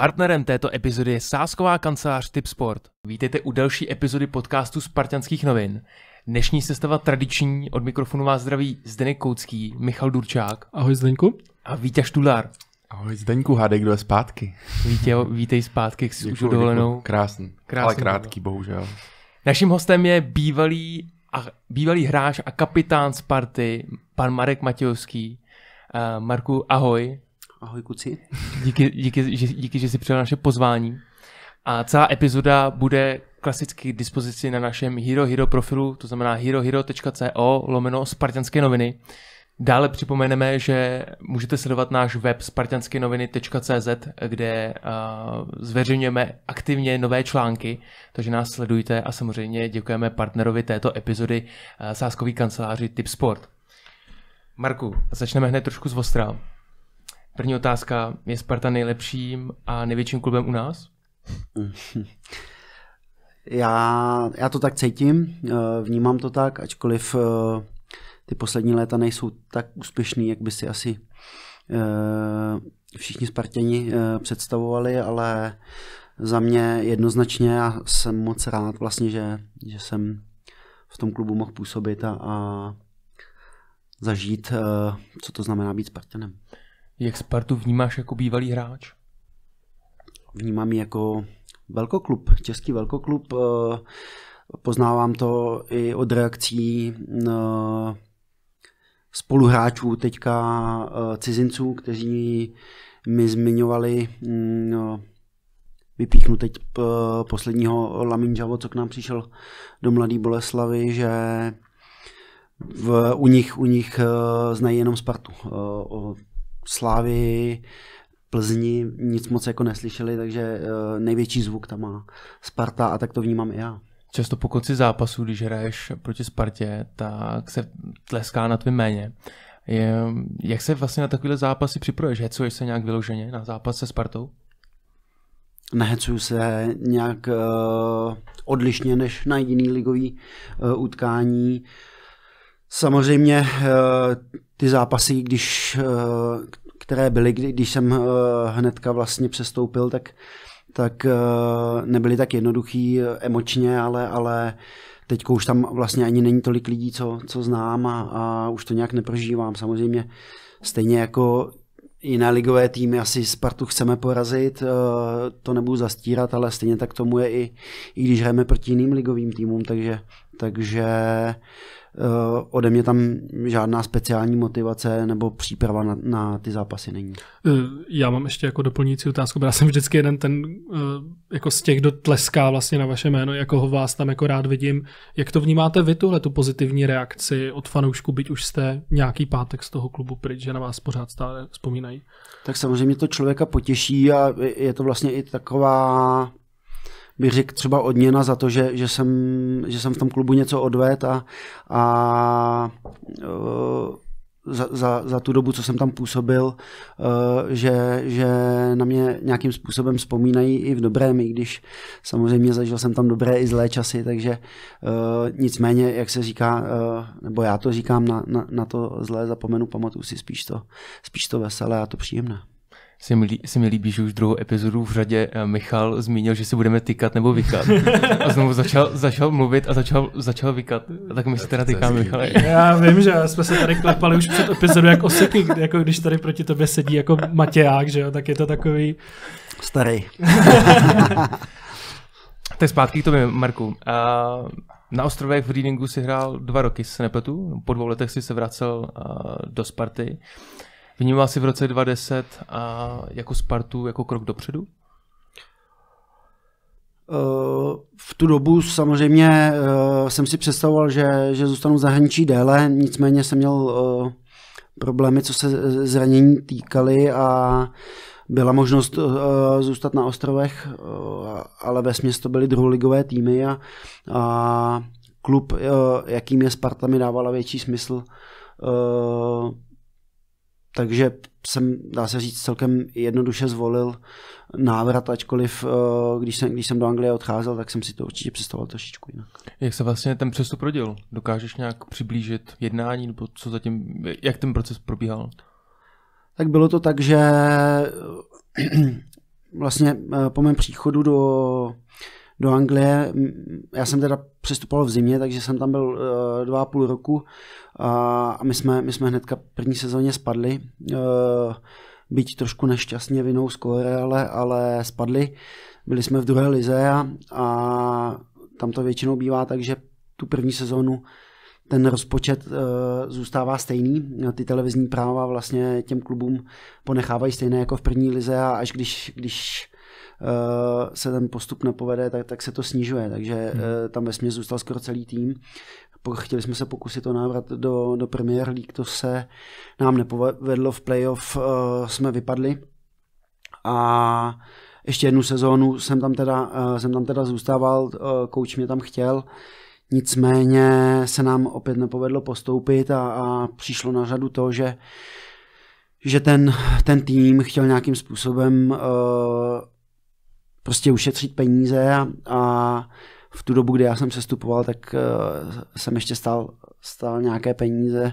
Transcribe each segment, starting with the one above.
Partnerem této epizody je sásková kancelář Tipsport. Vítejte u další epizody podcastu Spartanských novin. Dnešní sestava tradiční, od mikrofonu vás zdraví Zdeněk Koucký, Michal Durčák. Ahoj Zdeňku. A Vítěz Štulár. Ahoj Zdeňku, hádej, kdo je zpátky. Vítě, vítej zpátky, jak jsi už dovolenou. Krásný, Krásný, ale no. krátký bohužel. Naším hostem je bývalý, a, bývalý hráč a kapitán Sparty, pan Marek Matějovský. Uh, Marku, ahoj. Ahoj kuci. Díky, díky, že, díky, že jsi přijal naše pozvání. A celá epizoda bude klasicky k dispozici na našem Hero Hero profilu, to znamená herohero.co lomeno Spartanské noviny. Dále připomeneme, že můžete sledovat náš web spartanskynoviny.cz, kde zveřejňujeme aktivně nové články, takže nás sledujte a samozřejmě děkujeme partnerovi této epizody sáskový kanceláři Tipsport. Marku, začneme hned trošku z Ostra. První otázka, je Sparta nejlepším a největším klubem u nás? Já, já to tak cítím, eh, vnímám to tak, ačkoliv eh, ty poslední léta nejsou tak úspěšný, jak by si asi eh, všichni Spartěni představovali, ale za mě jednoznačně já jsem moc rád vlastně, že, že jsem v tom klubu mohl působit a, a zažít, co to znamená být Spartanem. Jak Spartu vnímáš jako bývalý hráč? Vnímám ji jako velkoklub, český velkoklub. Eh, poznávám to i od reakcí eh, spoluhráčů, teďka eh, cizinců, kteří mi zmiňovali, mm, vypíchnu teď posledního Javo, co k nám přišel do Mladé Boleslavy, že v, u nich, u nich znají jenom Spartu. Slávy, Plzni nic moc jako neslyšeli, takže eh, největší zvuk tam má Sparta a tak to vnímám i já. Často po konci zápasu, když hraješ proti Spartě, tak se tleská na tvým méně. Je, jak se vlastně na takovýhle zápasy připravuješ? Hecuješ se nějak vyloženě na zápas se Spartou? Nehecuju se nějak uh, odlišně než na jiný ligový uh, utkání. Uh, Samozřejmě eh, ty zápasy, když, eh, které byly, když jsem eh, hnedka vlastně přestoupil, tak, tak nebyly tak jednoduchý emočně, ale, ale teď už tam vlastně ani není tolik lidí, co, co znám a, a už to nějak neprožívám. Samozřejmě stejně jako jiné ligové týmy asi Spartu chceme porazit, to nebudu zastírat, ale stejně tak tomu je i, i když hrajeme proti jiným ligovým týmům, takže, takže Eh, ode mě tam žádná speciální motivace nebo příprava na, na ty zápasy není. Eh, já mám ještě jako doplňující otázku, já jsem vždycky jeden ten eh, jako z těch, kdo tleská vlastně na vaše jméno, jako ho vás tam jako rád vidím. Jak to vnímáte vy tuhle tu pozitivní reakci od fanoušku, byť už jste nějaký pátek z toho klubu pryč, že na vás pořád stále vzpomínají? Tak samozřejmě to člověka potěší a je to vlastně i taková bych řekl třeba odměna za to, že, že, jsem, že jsem v tom klubu něco odvedl a, a eh, za, za, za tu dobu, co jsem tam působil, eh, že, že na mě nějakým způsobem vzpomínají i v dobrém, i když samozřejmě zažil jsem tam dobré i zlé časy, takže eh, nicméně, jak se říká, nebo já to říkám, na, na, na to zlé zapomenu, pamatuju si spíš to, spíš to veselé a to příjemné se mi, líbí, se mi líbí, že už druhou epizodu v řadě eh, Michal zmínil, že si budeme tykat nebo vykat. A znovu začal, začal mluvit a začal, začal vykat. A tak my se teda tykáme, Michale. Já vím, že jsme se tady klepali už před epizodu jako osyky, jako když tady proti tobě sedí jako Matěják, že jo, tak je to takový... Starý. tak zpátky k tobě, Marku. A na ostrovech v Readingu si hrál dva roky, se nepletu. Po dvou letech si se vracel eh, do Sparty. Vnímá si v roce 2010 a jako Spartu jako krok dopředu? Eh, v tu dobu samozřejmě eh, jsem si představoval, že, že zůstanu v zahraničí déle, nicméně jsem měl eh, problémy, co se zranění týkaly a byla možnost zůstat na ostrovech, ale ve směs to byly druholigové týmy a, a klub, jakým je Sparta, mi dávala větší smysl takže jsem, dá se říct, celkem jednoduše zvolil návrat, ačkoliv eh, když jsem, když jsem do Anglie odcházel, tak jsem si to určitě představoval trošičku jinak. Jak se vlastně ten přestup rodil? Dokážeš nějak přiblížit jednání, nebo co zatím, jak ten proces probíhal? Tak bylo to tak, že eh, vlastně eh, po mém příchodu do do Anglie. Já jsem teda přestupoval v zimě, takže jsem tam byl eh, dva a půl roku a my jsme, my jsme hnedka první sezóně spadli. Eh, byť trošku nešťastně vinou skóre, ale, ale spadli. Byli jsme v druhé lize a, a tam to většinou bývá tak, že tu první sezónu ten rozpočet uh, zůstává stejný. Ty televizní práva vlastně těm klubům ponechávají stejné jako v první lize a až když, když Eh, se ten postup nepovede, tak, tak se to snižuje. Takže eh, hmm. tam ve směs zůstal skoro celý tým. Chtěli jsme se pokusit o návrat do, do Premier League, to se nám nepovedlo, v playoff uh, jsme vypadli a ještě jednu sezónu jsem tam teda, uh, jsem tam teda zůstával, uh, coach mě tam chtěl, nicméně se nám opět nepovedlo postoupit a, a přišlo na řadu to, že že ten, ten tým chtěl nějakým způsobem uh, prostě ušetřit peníze a, a v tu dobu, kdy já jsem přestupoval, tak uh, jsem ještě stál, stál nějaké peníze,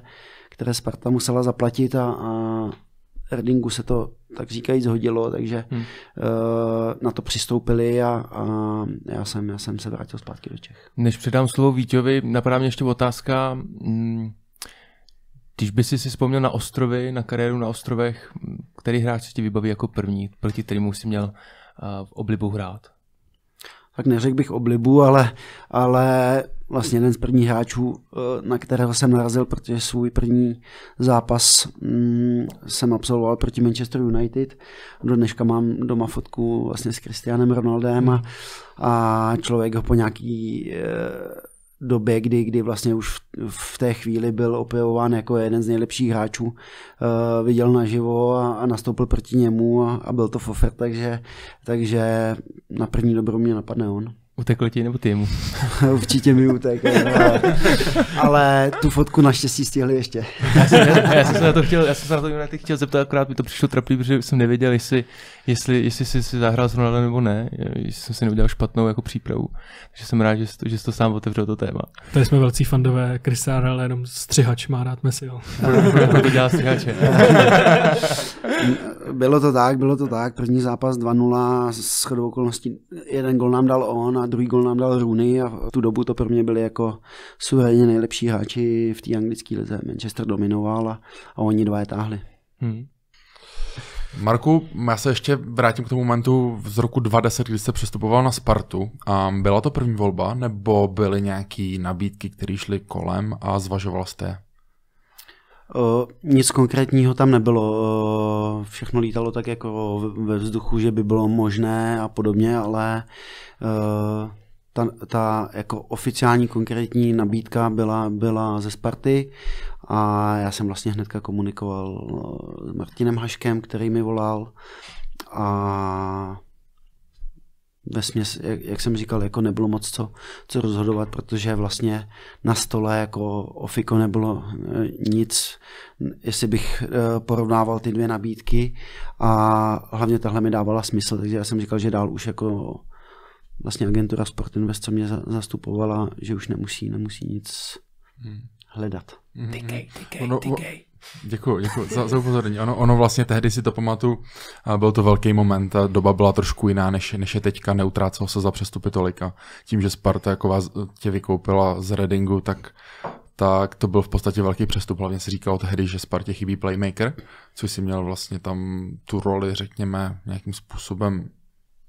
které Sparta musela zaplatit a, a Erdingu se to tak říkají zhodilo, takže hmm. uh, na to přistoupili a, a já, jsem, já jsem se vrátil zpátky do Čech. Než předám slovo Víťovi, napadá mě ještě otázka, mm, když by si si vzpomněl na ostrovy, na kariéru na ostrovech, který hráč se ti vybaví jako první, proti kterému jsi měl v oblibu hrát? Tak neřekl bych oblibu, ale, ale vlastně jeden z prvních hráčů, e, na kterého jsem narazil, protože svůj první zápas mm, jsem absolvoval proti Manchester United. Do dneška mám doma fotku vlastně s Christianem Ronaldem a, a člověk ho po nějaký e, době, kdy, kdy vlastně už v, v té chvíli byl opěvován jako jeden z nejlepších hráčů, uh, viděl naživo a, a nastoupil proti němu a, a byl to fofer, takže, takže na první dobro mě napadne on. Utekl ti nebo týmu? Určitě mi utekl, ale, ale tu fotku naštěstí stihli ještě. já, jsem, já, já, jsem se na to chtěl, já jsem se na to chtěl zeptat, akorát mi to přišlo trapný, protože jsem nevěděl, jestli jestli, jestli jsi si zahrál zrovna nebo ne, jestli jsem si neudělal špatnou jako přípravu. Takže jsem rád, že jsi to, že jsi to sám otevřel to téma. To jsme velcí fandové Chris ale jenom střihač má rád Messiho. Proto to dělá střihače. bylo to tak, bylo to tak. První zápas 2-0 s chodou okolností. Jeden gol nám dal on a druhý gol nám dal Rooney a v tu dobu to pro mě byli jako suverénně nejlepší hráči v té anglické lize. Manchester dominoval a, a oni dva je táhli. Hmm. Marku, já se ještě vrátím k tomu momentu z roku 2010, kdy jste přestupoval na Spartu. A byla to první volba, nebo byly nějaké nabídky, které šly kolem a zvažoval jste je? Uh, nic konkrétního tam nebylo. Uh, všechno lítalo tak jako ve vzduchu, že by bylo možné a podobně, ale uh, ta, ta jako oficiální konkrétní nabídka byla, byla ze Sparty a já jsem vlastně hnedka komunikoval eh, s Martinem Haškem, který mi volal. A ve směs, jak, jak jsem říkal, jako nebylo moc co, co rozhodovat, protože vlastně na stole jako ofiko nebylo eh, nic, jestli bych eh, porovnával ty dvě nabídky a hlavně tahle mi dávala smysl, takže já jsem říkal, že dál už jako vlastně agentura Sport Invest, co mě zastupovala, že už nemusí, nemusí nic hmm hledat. Mhm. Tykej, tykej, tykej. Děkuji, děkuji za, za upozornění. Ono, ono vlastně tehdy si to pamatuju, byl to velký moment, ta doba byla trošku jiná než, než je teďka, neutrácelo se za přestupy tolika. Tím, že Sparta jako vás eh, tě vykoupila z Redingu, tak tak to byl v podstatě velký přestup. Hlavně se říkalo tehdy, že Spartě chybí playmaker, což si měl vlastně tam tu roli, řekněme, nějakým způsobem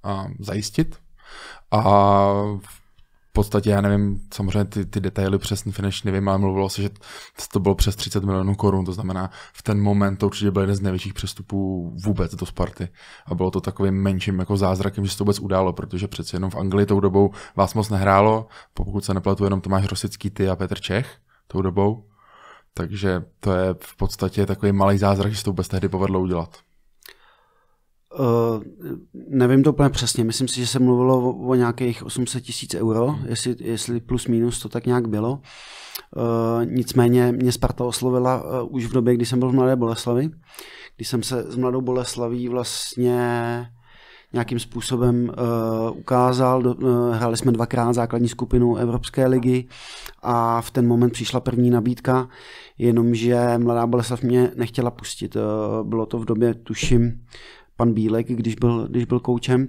a, zajistit. A v podstatě, já nevím, samozřejmě ty, ty detaily přesně finančně nevím, ale mluvilo se, že to bylo přes 30 milionů korun, to znamená, v ten moment to určitě byl jeden z největších přestupů vůbec do Sparty. A bylo to takovým menším jako zázrakem, že se to vůbec událo, protože přeci jenom v Anglii tou dobou vás moc nehrálo, pokud se nepletu jenom Tomáš Rosický, ty a Petr Čech tou dobou. Takže to je v podstatě takový malý zázrak, že se to vůbec tehdy povedlo udělat. Uh, nevím to úplně přesně, myslím si, že se mluvilo o, o nějakých 800 tisíc euro, jestli, jestli plus minus to tak nějak bylo. Uh, nicméně mě Sparta oslovila uh, už v době, kdy jsem byl v Mladé Boleslavi, kdy jsem se s Mladou Boleslaví vlastně nějakým způsobem uh, ukázal. Do, uh, hráli jsme dvakrát základní skupinu Evropské ligy a v ten moment přišla první nabídka, jenomže Mladá Boleslav mě nechtěla pustit. Uh, bylo to v době, tuším, pan Bílek, když byl, když byl koučem.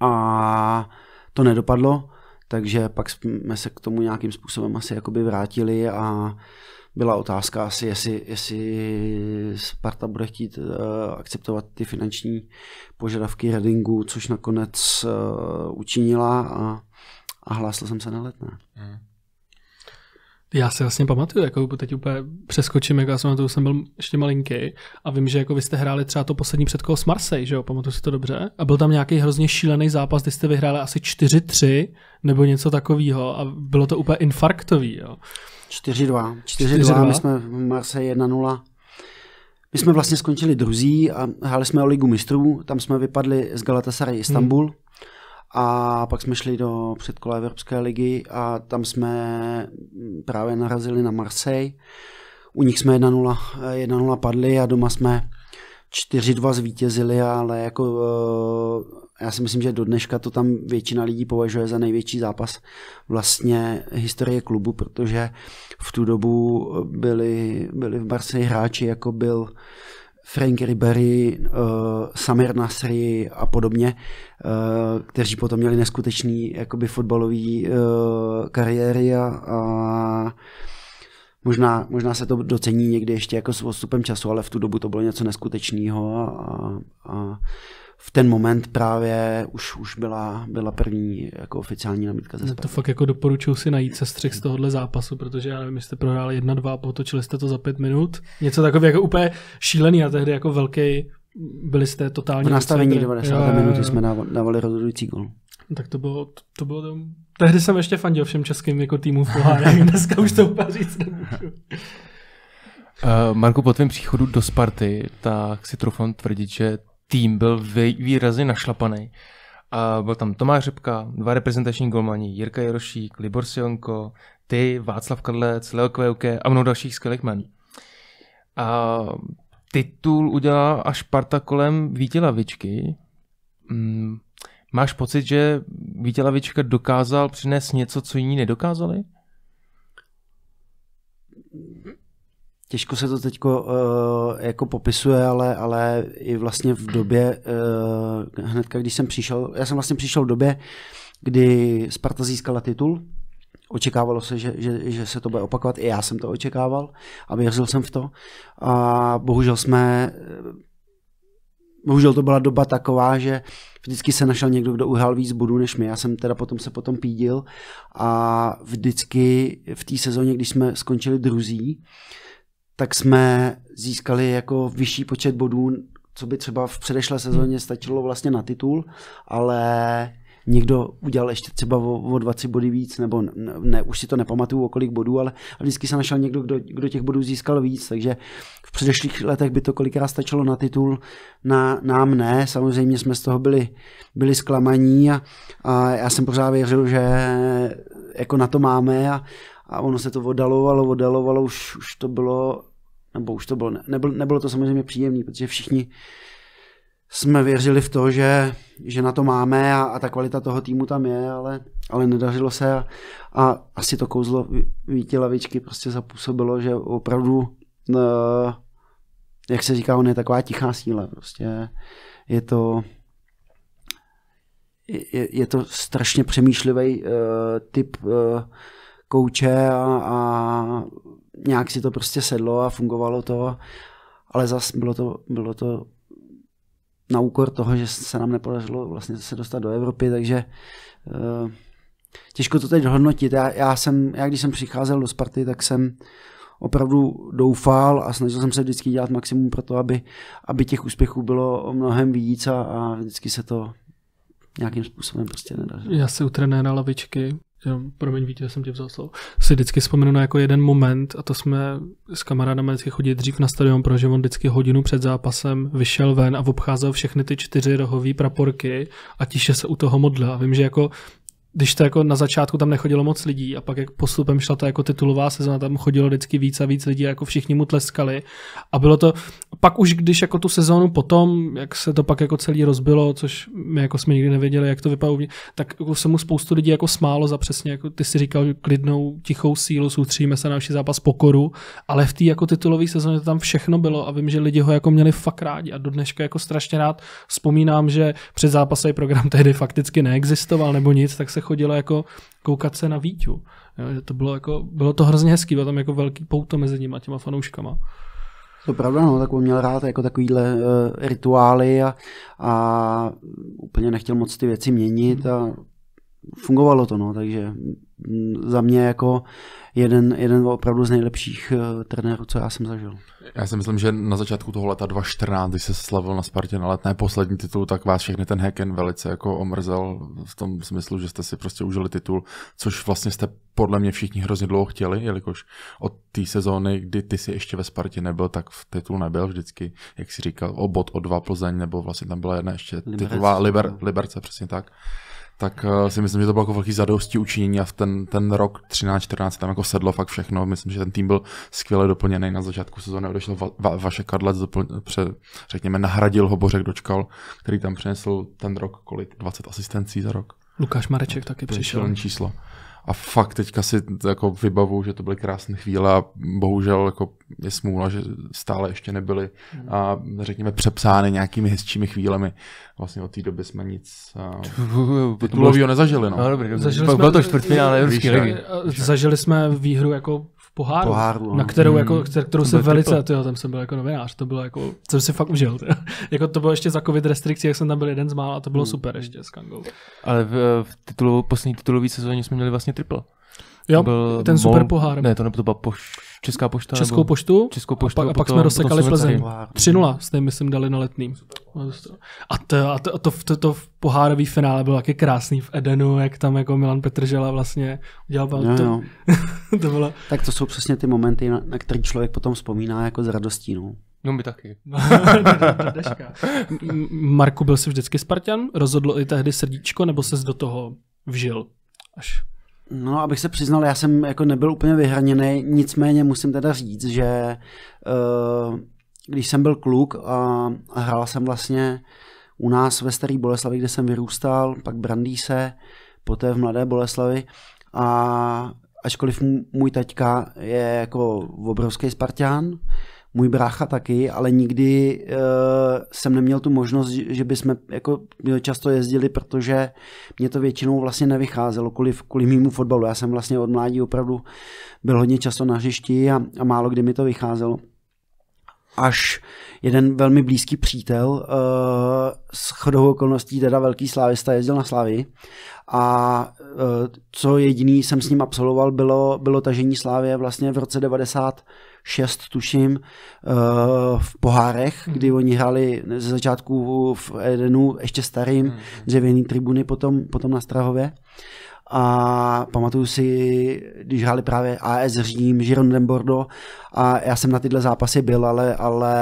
A to nedopadlo, takže pak jsme se k tomu nějakým způsobem asi jakoby vrátili a byla otázka asi, jestli, jestli Sparta bude chtít uh, akceptovat ty finanční požadavky Redingu, což nakonec uh, učinila a, a hlásil jsem se na letné. Hmm. Já se vlastně pamatuju, jako teď úplně přeskočím, jako já jsem na to jsem byl ještě malinký a vím, že jako vy jste hráli třeba to poslední předkolo s Marseille, že jo, pamatuju si to dobře. A byl tam nějaký hrozně šílený zápas, kdy jste vyhráli asi 4-3 nebo něco takového a bylo to úplně infarktový, jo. 4-2. 4-2, my jsme v Marseille 1-0. My jsme vlastně skončili druzí a hráli jsme o ligu mistrů, tam jsme vypadli z Galatasaray Istanbul. Hmm. A pak jsme šli do předkola Evropské ligy a tam jsme právě narazili na Marseille. U nich jsme 1-0, 1-0 padli a doma jsme 4-2 zvítězili, ale jako eh, já si myslím, že do dneška to tam většina lidí považuje za největší zápas vlastně historie klubu, protože v tu dobu byli, byli v Marseille hráči, jako byl Frank Ribery, uh, Samir Nasri a podobně, uh, kteří potom měli neskutečný jakoby fotbalový uh, eh, kariéry a, a možná, možná se to docení někdy ještě jako s odstupem času, ale v tu dobu to bylo něco neskutečného a, a, a v ten moment právě už, už byla, byla první jako oficiální nabídka ze To fakt jako doporučuju si najít se střih z tohohle zápasu, protože já nevím, jste prohráli 1-2 a potočili jste to za pět minut. Něco takového jako úplně šílený a tehdy jako velký byli jste totálně... V nastavení 90. Jo, minuty jsme dávali rozhodující gol. Tak to bylo, to, to bylo tam... Tehdy jsem ještě fandil všem českým jako týmům v pohárech, dneska už to úplně říct nemůžu. Uh, Marku, po tvém příchodu do Sparty, tak si trofám tvrdit, že tým byl výrazně našlapaný. A byl tam Tomáš Řepka, dva reprezentační golmani, Jirka Jarošík, Libor Sionko, ty, Václav Kadlec, Leo Kvejuke a mnoho dalších skvělých men. A titul udělala až parta kolem vítěla Lavičky. Mm, máš pocit, že vítěla Lavička dokázal přinést něco, co jiní nedokázali? Těžko se to teď uh, eh, jako popisuje, ale, ale i vlastně v době, uh, eh, hned když jsem přišel, já jsem vlastně přišel v době, kdy Sparta získala titul, očekávalo se, že, že, že se to bude opakovat, i já jsem to očekával a věřil jsem v to a bohužel jsme, eh, bohužel to byla doba taková, že vždycky se našel někdo, kdo uhrál víc bodů než my. Já jsem teda potom se potom pídil a vždycky v té sezóně, když jsme skončili druzí, tak jsme získali jako vyšší počet bodů, co by třeba v předešlé sezóně hmm. stačilo vlastně na titul, ale někdo udělal ještě třeba o, o 20 body víc, nebo ne, ne, už si to nepamatuju, o kolik bodů, ale, ale vždycky se našel někdo, kdo, kdo těch bodů získal víc, takže v předešlých letech by to kolikrát stačilo na titul, na, nám ne, samozřejmě jsme z toho byli, byli zklamaní a, a já jsem pořád věřil, že jako na to máme a, a ono se to odalovalo, odalovalo, už, už to bylo nebo už to bylo, ne, nebylo, nebylo to samozřejmě příjemné, protože všichni jsme věřili v to, že, že na to máme a, a ta kvalita toho týmu tam je, ale, ale nedařilo se a, a asi to kouzlo Vítě Lavičky prostě zapůsobilo, že opravdu, uh, jak se říká, on je taková tichá síla, prostě je to je, je to strašně přemýšlivý uh, eh, typ uh, kouče a, a nějak si to prostě sedlo a fungovalo to, ale zas bylo to, bylo to na úkor toho, že se nám nepodařilo vlastně se dostat do Evropy, takže eh, těžko to teď hodnotit. Já, já, jsem, já když jsem přicházel do Sparty, tak jsem opravdu doufal a snažil jsem se vždycky dělat maximum pro to, aby, aby těch úspěchů bylo mnohem víc a, a vždycky se to nějakým způsobem prostě nedá. Já se u trenéra lavičky promiň Vítě, jsem tě vzal slovo, si vždycky vzpomenu na jako jeden moment a to jsme s kamarádem vždycky chodili dřív na stadion, protože on vždycky hodinu před zápasem vyšel ven a obcházel všechny ty čtyři rohové praporky a tiše se u toho modlil. A vím, že jako když to jako na začátku tam nechodilo moc lidí a pak jak postupem šla ta jako titulová sezona, tam chodilo vždycky víc a víc lidí a jako všichni mu tleskali a bylo to, pak už když jako tu sezónu potom, jak se to pak jako celý rozbilo, což my jako jsme nikdy nevěděli, jak to vypadá, tak jako se mu spoustu lidí jako smálo za přesně, jako ty si říkal, klidnou, tichou sílu, soustředíme se na naši zápas pokoru, ale v té jako titulové sezóně to tam všechno bylo a vím, že lidi ho jako měli fakt rádi a do dneška jako strašně rád vzpomínám, že před zápasem program tehdy fakticky neexistoval nebo nic, tak se se chodilo jako koukat se na Víťu. Jo, to bylo, jako, bylo to hrozně hezký, bylo tam jako velký pouto mezi nimi a těma fanouškama. To pravda, no, tak on měl rád jako takovýhle uh, rituály a, a úplně nechtěl moc ty věci měnit a fungovalo to, no, takže za mě jako jeden, jeden opravdu z nejlepších eh, trenérů, co já jsem zažil. Já si myslím, že na začátku toho leta 2014, když se slavil na Spartě na letné poslední titul, tak vás všechny ten Heken velice jako omrzel v tom smyslu, že jste si prostě užili titul, což vlastně jste podle mě všichni hrozně dlouho chtěli, jelikož od té sezóny, kdy ty si ještě ve Spartě nebyl, tak v titul nebyl vždycky, jak si říkal, o bod, o dva Plzeň, nebo vlastně tam byla jedna ještě titulová liber, no. Liberce, přesně tak tak eh, si myslím, že to bylo jako velký zadosti učinění a v ten, ten rok 13-14 tam jako sedlo fakt všechno. Myslím, že ten tým byl skvěle doplněný. Na začátku sezóny odešel va, va, Vaše Kadlec, doplň, pře, řekněme, nahradil ho Bořek Dočkal, který tam přinesl ten rok kolik? 20 asistencí za rok. Lukáš Mareček taky přišel. Číslo a fakt teďka si jako vybavu, že to byly krásné chvíle a bohužel jako je smůla, že stále ještě nebyly hmm. a řekněme přepsány nějakými hezčími chvílemi. Vlastně od té doby jsme nic titulového nezažili. No. No, dobrý, dobrý. Zažili Bylo jsme, to čtvrtfinále Evropské ligy. Zažili jsme výhru jako poháru, poháru no. na kterou, jako, hmm. kterou jsem velice, jo, tam jsem byl jako novinář, to bylo jako, jsem si fakt užil. jako to bylo ještě za covid restrikcí, jak jsem tam byl jeden z mála a to bylo hmm. super ještě s Kangou. Ale v, v titulu, poslední titulový sezóně jsme měli vlastně triple. Jo, byl ten super mol, pohár. Ne, to nebylo to bylo poš... Česká pošta? Českou nebo? poštu. Českou poštu. A pak, a pak jsme rozsekali Plzeň. 3-0 jste, myslím, dali na letným. A to, a to, to, to, to v pohárový finále bylo taky krásný v Edenu, jak tam jako Milan Petržela vlastně udělal no, to. No. to bylo... Tak to jsou přesně ty momenty, na, na který člověk potom vzpomíná jako s radostí. No. No my taky. No, Marku, byl jsi vždycky Spartan? Rozhodlo i tehdy srdíčko, nebo ses do toho vžil? Až No, abych se přiznal, já jsem jako nebyl úplně vyhraněný, nicméně musím teda říct, že uh, když jsem byl kluk a, a hrál jsem vlastně u nás ve Starý Boleslavi, kde jsem vyrůstal, pak Brandýse, poté v Mladé Boleslavi a ačkoliv můj taťka je jako obrovský Spartán, můj brácha taky, ale nikdy uh, jsem neměl tu možnost, že bychom jako eh, často jezdili, protože mě to většinou vlastně nevycházelo kvůli, kvůli mýmu fotbalu. Já jsem vlastně od mládí opravdu byl hodně často na hřišti a, a málo kdy mi to vycházelo. Až jeden velmi blízký přítel uh, s chodou okolností, teda velký slávista, jezdil na Slavy a uh, co jediný jsem s ním absolvoval, bylo, bylo tažení Slávě vlastně v roce 90 šest, tuším, eh, v pohárech, mhm. kdy oni hráli ze začátku v Edenu, ještě starým, dřevěný mhm. tribuny potom, potom na Strahově. A pamatuju si, když hráli právě AS Řím, Girondin Bordeaux a já jsem na tyhle zápasy byl, ale, ale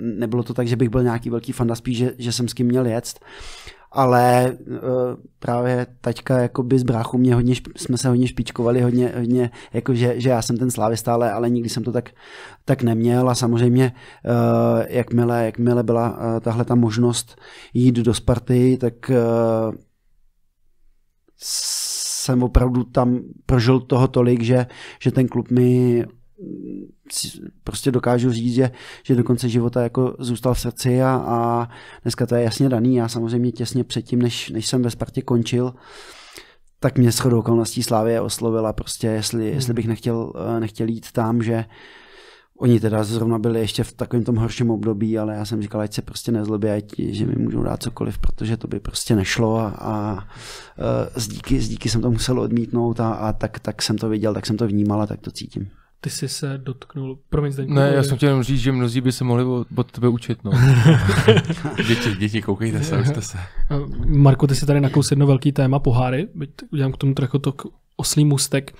nebylo to tak, že bych byl nějaký velký fan, spíš, že, že jsem s kým měl jet ale uh, právě taťka jakoby z bráchu mě hodně, jsme se hodně špičkovali, hodně, hodně jako že, že já jsem ten slávista, stále, ale nikdy jsem to tak, tak neměl a samozřejmě uh, jakmile, jakmile byla uh, tahle ta možnost jít do Sparty, tak uh, jsem opravdu tam prožil toho tolik, že, že ten klub mi prostě dokážu říct, že, že do konce života jako zůstal v srdci a, a dneska to je jasně daný. Já samozřejmě těsně předtím, než, než jsem ve Spartě končil, tak mě shodou okolností Slávě oslovila prostě, jestli, hmm. jestli bych nechtěl, eh, nechtěl jít tam, že Oni teda zrovna byli ještě v takovém tom horším období, ale já jsem říkal, ať se prostě nezlobí, ať, že mi můžou dát cokoliv, protože to by prostě nešlo a, a z, eh, díky, z díky jsem to musel odmítnout a, a tak, tak jsem to viděl, tak jsem to vnímal a tak to cítím. Ty jsi se dotknul, promiň Zdeňku. Ne, já jsem chtěl jenom říct, že mnozí by se mohli od, od tebe učit. No. děti, děti, koukejte se, učte se. Marko, ty si tady nakous jedno velký téma, poháry. Byť udělám k tomu trochu to oslý mustek.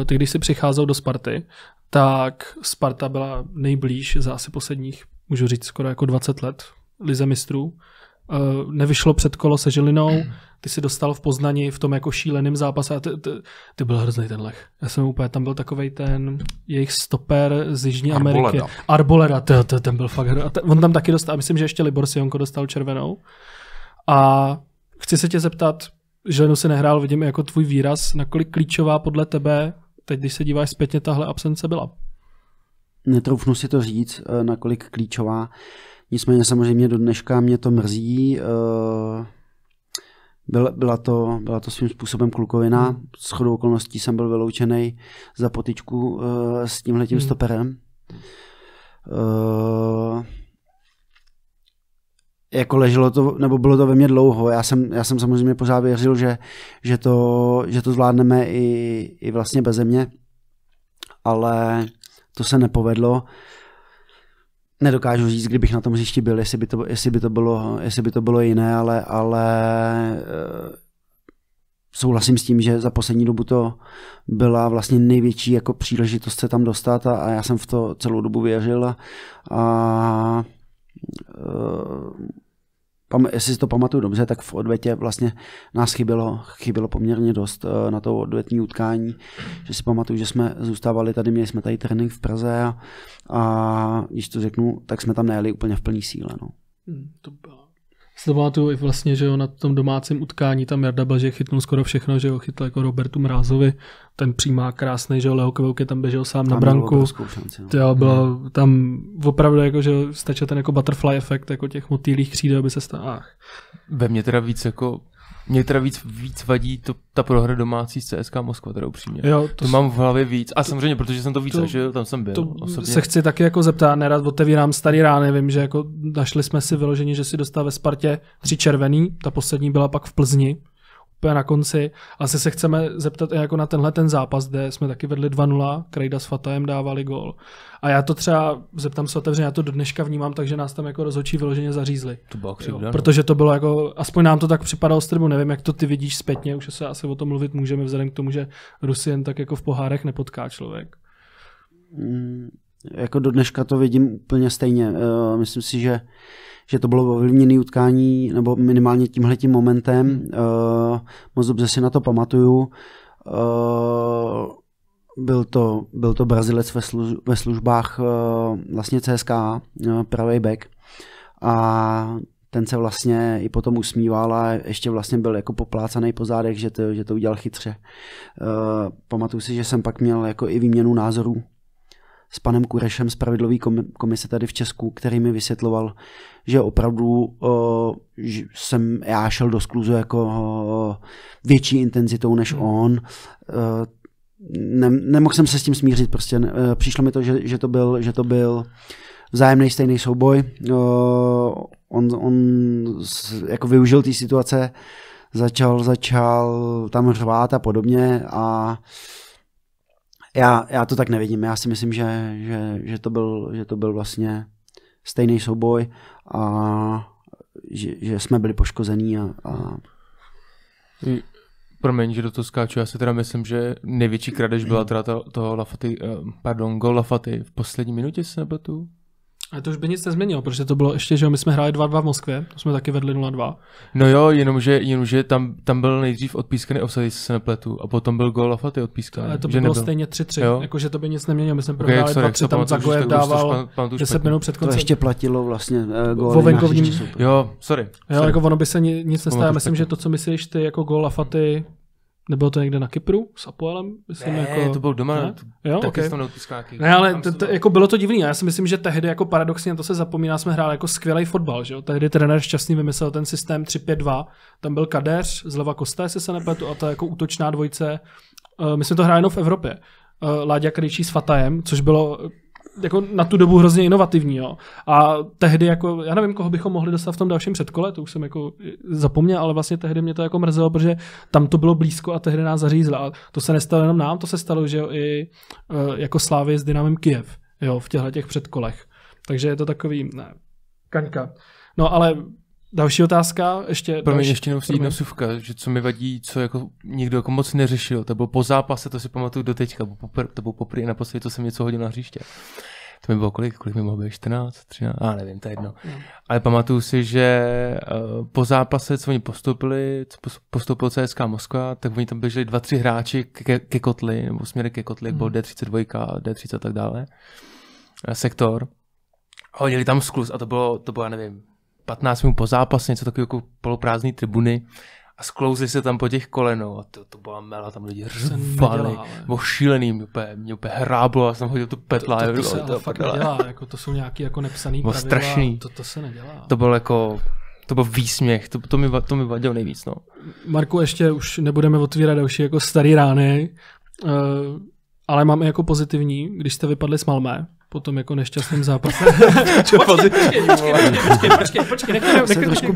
Eh, ty, když jsi přicházel do Sparty, tak Sparta byla nejblíž za asi posledních, můžu říct, skoro jako 20 let lize mistrů. Eh, nevyšlo před kolo se Žilinou, ty si dostal v Poznani v tom jako šíleném zápase a ty, ty, ty byl hrozný ten lech. Já jsem úplně, tam byl takový ten jejich stoper z Jižní Ameriky. Arboleda. T, ten ten byl fakt hrozný. On tam taky dostal, myslím, že ještě Libor Sionko dostal červenou. A chci se tě zeptat, Žilinu si nehrál, vidím jako tvůj výraz, nakolik klíčová podle tebe, teď když se díváš zpětně, tahle absence byla? Netroufnu si to říct, eh, nakolik klíčová. Uh, Nicméně samozřejmě do dneška mě to mrzí. Eh, byla, to, byla to svým způsobem klukovina. Hmm. S chodou okolností jsem byl vyloučený za potičku eh, s tímhletím hmm. stoperem. Eh, jako leželo to, nebo bylo to ve mně dlouho. Já jsem, já jsem samozřejmě pořád věřil, že, že, to, že to zvládneme i, i vlastně bez mě, ale to se nepovedlo. Nedokážu říct, kdybych na tom hřišti byl, jestli by to, jestli by to, bylo, jestli by to bylo jiné, ale, ale eh, souhlasím s tím, že za poslední dobu to byla vlastně největší jako příležitost se tam dostat a, a já jsem v to celou dobu věřil a, a eh, pam, jestli si to pamatuju dobře, tak v odvetě vlastně nás chybilo, chybilo poměrně dost eh, na to odvetní utkání, že si pamatuju, že jsme zůstávali tady, měli jsme tady trénink v Praze a, a když to řeknu, tak jsme tam nejeli úplně v plný síle. No. Hmm, to byla se i vlastně, že jo, na tom domácím utkání tam Jarda že chytnul skoro všechno, že jo, chytl jako Robertu Mrázovi, ten přímá krásný, že jo, Leo Kvelke tam běžel sám tam na branku. Šanci, no. jo, bylo hmm. tam opravdu jako, že stačil ten jako butterfly efekt jako těch motýlých křídel, aby se stál. Ve mně teda víc jako mě teda víc, víc vadí to, ta prohra domácí z CSK Moskva, teda upřímně. Jo, to, to jsi... mám v hlavě víc. A to, samozřejmě, protože jsem to víc, to, že tam jsem byl. To osobně. se chci taky jako zeptat, nerad otevírám starý rány, vím, že jako našli jsme si vyložení, že si dostal ve Spartě tři červený, ta poslední byla pak v Plzni úplně na konci. Asi se chceme zeptat jako na tenhle ten zápas, kde jsme taky vedli 2-0, Krejda s Fatajem dávali gol. A já to třeba, zeptám se otevřeně, já to do dneška vnímám, takže nás tam jako rozhodčí vyloženě zařízli. To bylo křivda, jo, no. Protože to bylo jako, aspoň nám to tak připadalo z trbu, nevím, jak to ty vidíš zpětně, už se asi o tom mluvit můžeme, vzhledem k tomu, že Rusy jen tak jako v pohárech nepotká člověk. Mm jako do dneška to vidím úplně stejně. Eh, myslím si, že, že to bylo ovlivněné utkání, nebo minimálně tímhletím momentem. Hmm. Eh, moc dobře si na to pamatuju. Eh, byl to, byl to Brazilec ve, služ, ve službách vlastně CSK, pravý back. A ten se vlastně i potom usmíval a ještě vlastně byl jako poplácaný po zádech, že to, že to udělal chytře. Uh, pamatuju si, že jsem pak měl jako i výměnu názorů s panem Kurešem z pravidlový komise tady v Česku, který mi vysvětloval, že opravdu uh, že jsem já šel do skluzu jako uh, větší intenzitou než hmm. on. Uh, ne, nemohl jsem se s tím smířit, prostě uh, přišlo mi to, že, že to byl, že to byl vzájemný stejný souboj. Uh, on, on z, jako využil té situace, začal, začal tam řvát a podobně a uh, já, já to tak nevidím. Já si myslím, že, že, že, to, byl, že to byl vlastně stejný souboj a že, že jsme byli poškození a, a... Hm, promiň, že do toho skáču. Já si teda myslím, že největší kradež byla mhm. teda toho Lafaty, eh, pardon, gol Lafaty v poslední minutě, se tu. A to už by nic nezměnilo, protože to bylo ještě, že my jsme hráli 2-2 v Moskvě, to jsme taky vedli 0-2. No jo, jenomže, jenomže tam, tam byl nejdřív odpískaný offside, jestli se nepletu, a potom byl gol a faty odpískaný. Ale to by že bylo nebyl. stejně 3-3, jakože to by nic neměnilo, my jsme okay, prohráli 2-3, tam Zagojev dával 10 minut před koncem. To ještě platilo vlastně uh, eh, gol. Vo venkovním. Jo, sorry. Jo, sorry. jako ono by se nic nestalo, myslím, že to, co myslíš ty jako gol a faty, Nebylo to někde na Kypru s Apoelem? Myslím, ne, jako... to bylo doma. Ne? Jo, taky okay. Taky ne, ale to, to, jako bylo to divný. Já si myslím, že tehdy jako paradoxně to se zapomíná, jsme hráli jako skvělý fotbal. Že jo? Tehdy trenér šťastný vymyslel ten systém 3-5-2. Tam byl Kadeř, zleva Kosté, jestli se nepletu, a ta jako útočná dvojce. Eh, my jsme to hráli jenom v Evropě. Eh, Láďa Kryčí s Fatajem, což bylo jako na tu dobu hrozně inovativní. Jo. A tehdy, jako, já nevím, koho bychom mohli dostat v tom dalším předkole, to už jsem jako zapomněl, ale vlastně tehdy mě to jako mrzelo, protože tam to bylo blízko a tehdy nás zařízla. A to se nestalo jenom nám, to se stalo, že jo, i e, jako Slávy s Dynamem Kiev jo, v těchto těch předkolech. Takže je to takový, ne, kaňka. No ale Další otázka, ještě. Pro mě ještě jenom jedna suvka, že co mi vadí, co jako nikdo jako moc neřešil. To bylo po zápase, to si pamatuju do teďka, to bylo poprvé poslední co jsem něco hodil na hřiště. To mi bylo kolik, kolik mi bylo, bylo 14, 13, a nevím, to je jedno. No, no. Ale pamatuju si, že eh, po zápase, co oni postoupili, co postoupil CSK Moskva, tak oni tam běželi dva, tři hráči ke, ke kotli, nebo směry ke kotli, jako hmm. bylo D32, D30 a tak dále, eh, sektor. A hodili tam sklus a to bylo, to bylo, já nevím, 15 minut po zápase, něco takového jako poloprázdné tribuny a sklouzli se tam po těch kolenou a to, to byla mela, tam lidi řvali, bylo šílený, mě úplně, mě úplně hráblo a jsem hodil tu petla. To, to, to, jako to se ale fakt prdele. nedělá, jako, to jsou nějaký jako nepsaný pravidla, strašný. To, to se nedělá. To byl jako, to byl výsměch, to, to, mi, to mi vadilo nejvíc. No. Marku, ještě už nebudeme otvírat další jako starý rány, uh, ale mám i jako pozitivní, když jste vypadli s Malmé, po tom jako nešťastném zápase. počkej, počkej, počkej, počkej, počkej, nech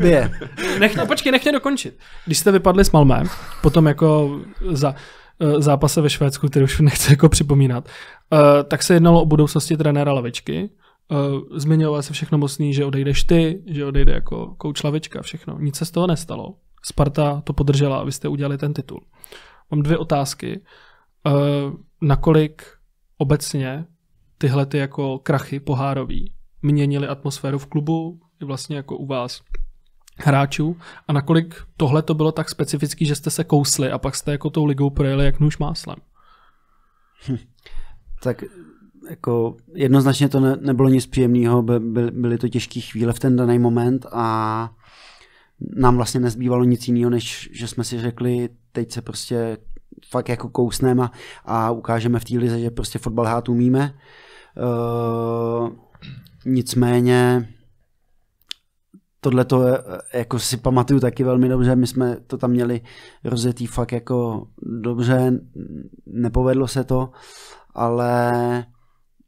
mě, Nech, počkej, nech mě no, dokončit. Když jste vypadli s Malmem, potom jako za eh, zápase ve Švédsku, který už nechci jako připomínat, eh, tak se jednalo o budoucnosti trenéra Lavičky. Eh, Zmiňoval se všechno mocný, že odejdeš ty, že odejde jako kouč Lavička, všechno. Nic se z toho nestalo. Sparta to podržela a vy jste udělali ten titul. Mám dvě otázky. Nakolik obecně tyhle ty jako krachy pohárový měnily atmosféru v klubu i vlastně jako u vás hráčů a nakolik tohle to bylo tak specifický, že jste se kousli a pak jste jako tou ligou projeli jak nůž máslem. Hm. Tak jako jednoznačně to ne, nebylo nic příjemného, by, by, byly to těžké chvíle v ten daný moment a nám vlastně nezbývalo nic jiného, než že jsme si řekli, teď se prostě fakt jako kousneme a, a ukážeme v té lize, že prostě fotbal hát umíme. Uh, nicméně tohle to eh, jako si pamatuju taky velmi dobře, my jsme to tam měli rozjetý fakt jako dobře, nepovedlo se to, ale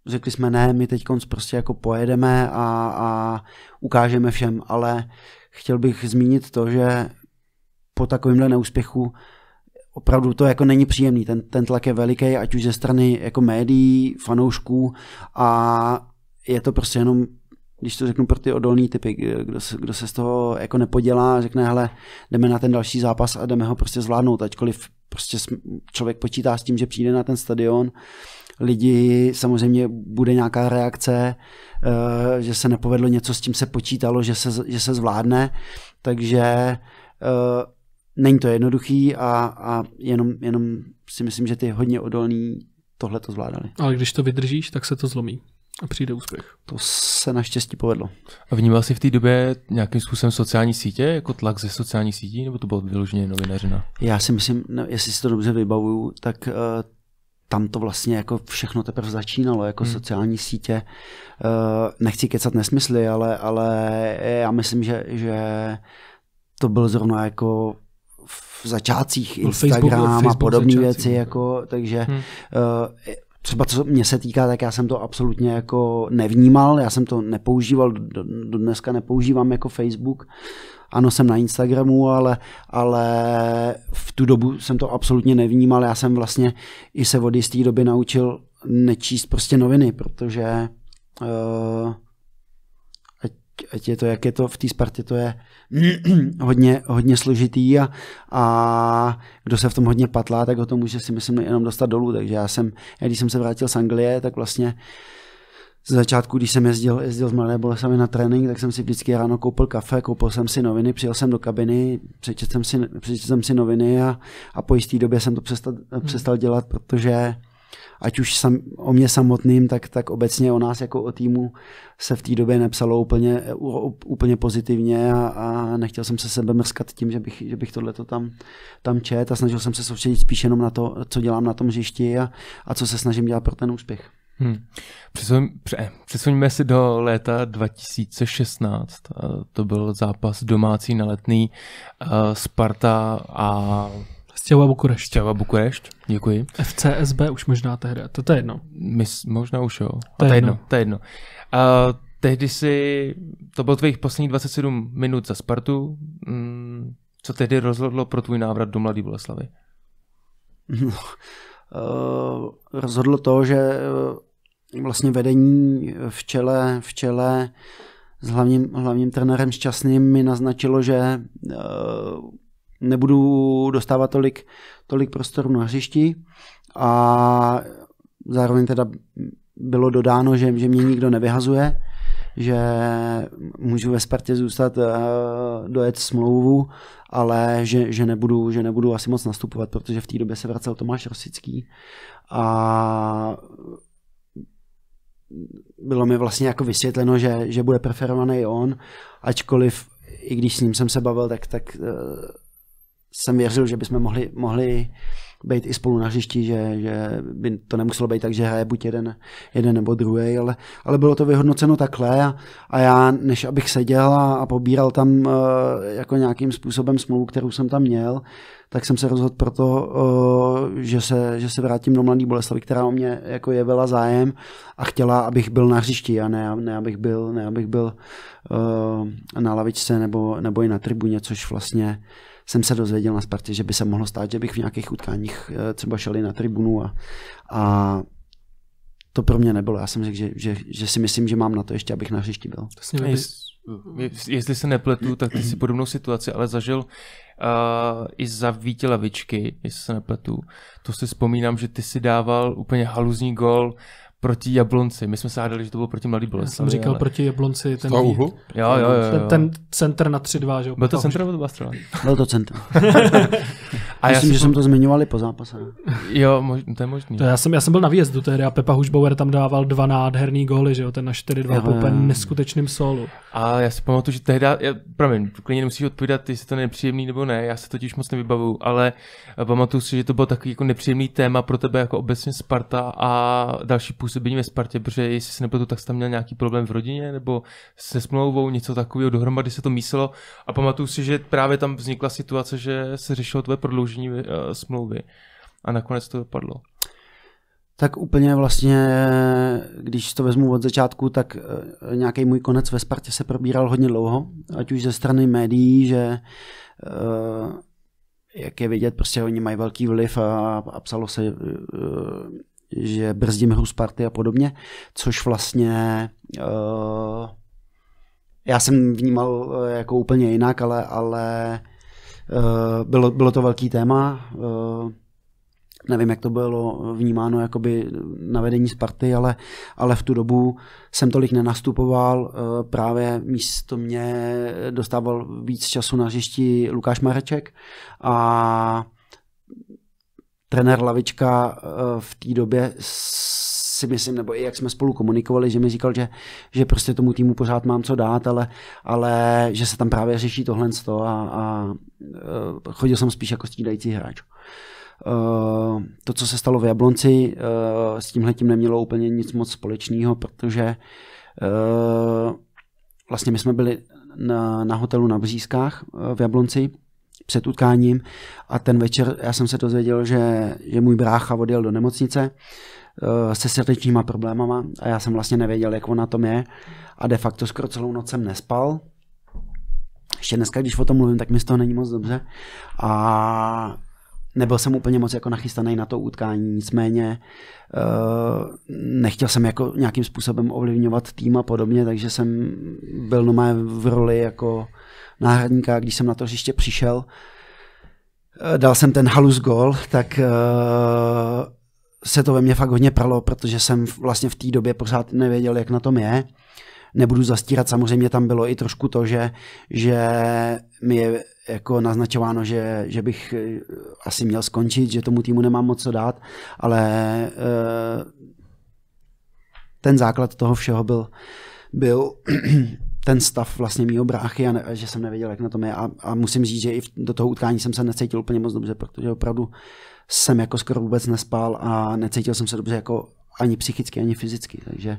řekli jsme ne, my teď konc prostě jako pojedeme a, a ukážeme všem, ale chtěl bych zmínit to, že po takovémhle neúspěchu opravdu to jako není příjemný. Ten, ten tlak je veliký, ať už ze strany jako médií, fanoušků a je to prostě jenom když to řeknu pro ty odolný typy, kdo se, kdo se z toho jako nepodělá, řekne, hele, jdeme na ten další zápas a jdeme ho prostě zvládnout, ačkoliv prostě člověk počítá s tím, že přijde na ten stadion, lidi, samozřejmě bude nějaká reakce, eh, že se nepovedlo něco, s tím se počítalo, že se, že se zvládne, takže eh, není to jednoduchý a, a jenom, jenom si myslím, že ty hodně odolní tohle to zvládali. Ale když to vydržíš, tak se to zlomí a přijde úspěch. To se naštěstí povedlo. A vnímal jsi v té době nějakým způsobem sociální sítě, jako tlak ze sociální sítí, nebo to bylo vyloženě novinařina? Já si myslím, no, jestli si to dobře vybavuju, tak uh, tam to vlastně jako všechno teprve začínalo, jako hmm. sociální sítě. Eh, nechci kecat nesmysly, ale, ale já myslím, že, že to byl zrovna jako v začátcích no, Instagram a podobné věci, no. jako, takže hmm. uh, třeba co mě se týká, tak já jsem to absolutně jako nevnímal, já jsem to nepoužíval, do, do dneska nepoužívám jako Facebook, ano, jsem na Instagramu, ale, ale v tu dobu jsem to absolutně nevnímal. Já jsem vlastně i se od jisté doby naučil nečíst prostě noviny, protože uh, ať, ať je to, jak je to v té Spartě, to je hodně, hodně složitý a, a kdo se v tom hodně patlá, tak ho to může si myslím jenom dostat dolů. Takže já jsem, já když jsem se vrátil z Anglie, tak vlastně z začátku, když jsem jezdil, jezdil z Mladé Bolesami na trénink, tak jsem si vždycky ráno koupil kafe, koupil jsem si noviny, přijel jsem do kabiny, přečetl jsem si, přečetl jsem si noviny a, a po jisté době jsem to přestal, přestal dělat, protože ať už sam, o mě samotným, tak, tak obecně o nás jako o týmu se v té době nepsalo úplně, úplně pozitivně a, a nechtěl jsem se sebe mrskat tím, že bych, že bych tohle tam, tam čet a snažil jsem se soustředit spíš jenom na to, co dělám na tom hřišti a, a co se snažím dělat pro ten úspěch. Hmm. Přesun, si do léta 2016. Eh, to byl zápas domácí na letný eh, Sparta a Stěhova Bukurešť. Stěhova Bukurešť, děkuji. FCSB už možná tehdy, to, to je jedno. Mys, možná už jo, to, je jedno. To je jedno. A tehdy si, to bylo tvých posledních 27 minut za Spartu, mm, co tehdy rozhodlo pro tvůj návrat do Mladé Boleslavy? No, uh, eh, rozhodlo to, že eh, vlastně vedení v čele, v čele s hlavním, hlavním trenérem Šťastným mi naznačilo, že uh, nebudu dostávat tolik, tolik prostoru na hřišti a zároveň teda bylo dodáno, že, že mě nikdo nevyhazuje, že můžu ve Spartě zůstat, eh, dojet smlouvu, ale že, že, nebudu, že nebudu asi moc nastupovat, protože v té době se vracel Tomáš Rosický a bylo mi vlastně jako vysvětleno, že, že bude preferovaný on, ačkoliv i když s ním jsem se bavil, tak, tak eh, jsem věřil, že bychom mohli, mohli být i spolu na hřišti, že, že by to nemuselo být tak, že hraje buď jeden, jeden nebo druhý, ale, ale bylo to vyhodnoceno takhle a, a já, než abych seděl a, a pobíral tam uh, jako nějakým způsobem smlouvu, kterou jsem tam měl, tak jsem se rozhodl pro to, uh, že se, že se vrátím do Mladý Boleslavy, která o mě jako jevila zájem a chtěla, abych byl na hřišti a ne, ne abych byl, ne abych byl uh, na lavičce nebo, nebo i na tribuně, což vlastně uh, jsem se dozvěděl na Spartě, že by se mohlo stát, že bych v nějakých utkáních eh, třeba šel i na tribunu a, a to pro mě nebylo. Já jsem řekl, že, že, že si myslím, že mám na to ještě, abych na hřišti byl. jestli se nepletu, tak ty si podobnou situaci, ale zažil uh, i za Vítě Lavičky, jestli se nepletu. To si vzpomínám, že ty si dával úplně haluzní gol proti Jablonci. My jsme se hádali, že to bylo proti Mladý Boleslavi. Já jsem říkal ale... proti Jablonci. Ten Jo, jo, jo, jo. Ten, ten center na 3-2, že Byl to center nebo to byla střela? Byl to center. A Myslím, já že jsem to zmiňovali po zápase. Jo, mož, to je možný. To já, jsem, já jsem byl na výjezdu tehdy a Pepa Hušbauer tam dával dva nádherný góly, že jo, ten na 4-2 po úplně neskutečným solu. A já si pamatuju, že tehdy, já, promiň, klidně nemusíš odpovídat, jestli to je nepříjemný nebo ne, já se totiž moc nevybavuju, ale eh, pamatuju si, že to bylo takový jako nepříjemný téma pro tebe jako obecně Sparta a další působení ve Spartě, protože jestli se nepletu, tak jsi tam měl nějaký problém v rodině nebo se smlouvou, něco takového, dohromady se to míselo a pamatuju si, že právě tam vznikla situace, že se řešilo tvoje prodloužení prodloužení eh, smlouvy. A nakonec to dopadlo. Tak úplně vlastně, když to vezmu od začátku, tak eh, nějaký můj konec ve Spartě se probíral hodně dlouho, ať už ze strany médií, že eh, jak je vidět, prostě oni mají velký vliv a, a psalo se, že brzdím hru Sparty a podobně, což vlastně já jsem vnímal jako úplně jinak, ale, ale Eh, bylo, bylo to velký téma. Eh, nevím, jak to bylo vnímáno jakoby na vedení Sparty, ale, ale v tu dobu jsem tolik nenastupoval. Eh, právě místo mě dostával víc času na hřišti Lukáš Mareček a trenér Lavička v té době si myslím, nebo i jak jsme spolu komunikovali, že mi říkal, že, že prostě tomu týmu pořád mám co dát, ale, ale že se tam právě řeší tohle a, a e, chodil jsem spíš jako střídající hráč. Uh, to, co se stalo v Jablonci, uh, s tím nemělo úplně nic moc společného, protože uh, vlastně my jsme byli na, na hotelu na Břízkách v Jablonci před utkáním a ten večer já jsem se dozvěděl, že, že můj brácha odjel do nemocnice Eh, se srdečníma problémama a já jsem vlastně nevěděl, jak ona na tom je a de facto skoro celou noc jsem nespal. Ještě dneska, když o tom mluvím, tak mi z toho není moc dobře a nebyl jsem úplně moc jako nachystaný na to utkání, nicméně eh, nechtěl jsem jako nějakým způsobem ovlivňovat tým a podobně, takže jsem byl nomé v roli jako náhradníka, když jsem na to hřiště přišel, eh, dal jsem ten halus gol, tak se to ve mně fakt hodně pralo, protože jsem vlastně v té době pořád nevěděl, jak na tom je. Nebudu zastírat, samozřejmě tam bylo i trošku to, že, že mi je jako naznačováno, že, že bych eh, asi měl skončit, že tomu týmu nemám moc co dát, ale eh, ten základ toho všeho byl, byl ten stav vlastně mýho bráchy a, ne, že jsem nevěděl, jak na tom je. A, a musím říct, že i do toho utkání jsem se necítil úplně moc dobře, protože opravdu jsem jako skoro vůbec nespal a necítil jsem se dobře jako ani psychicky, ani fyzicky. Takže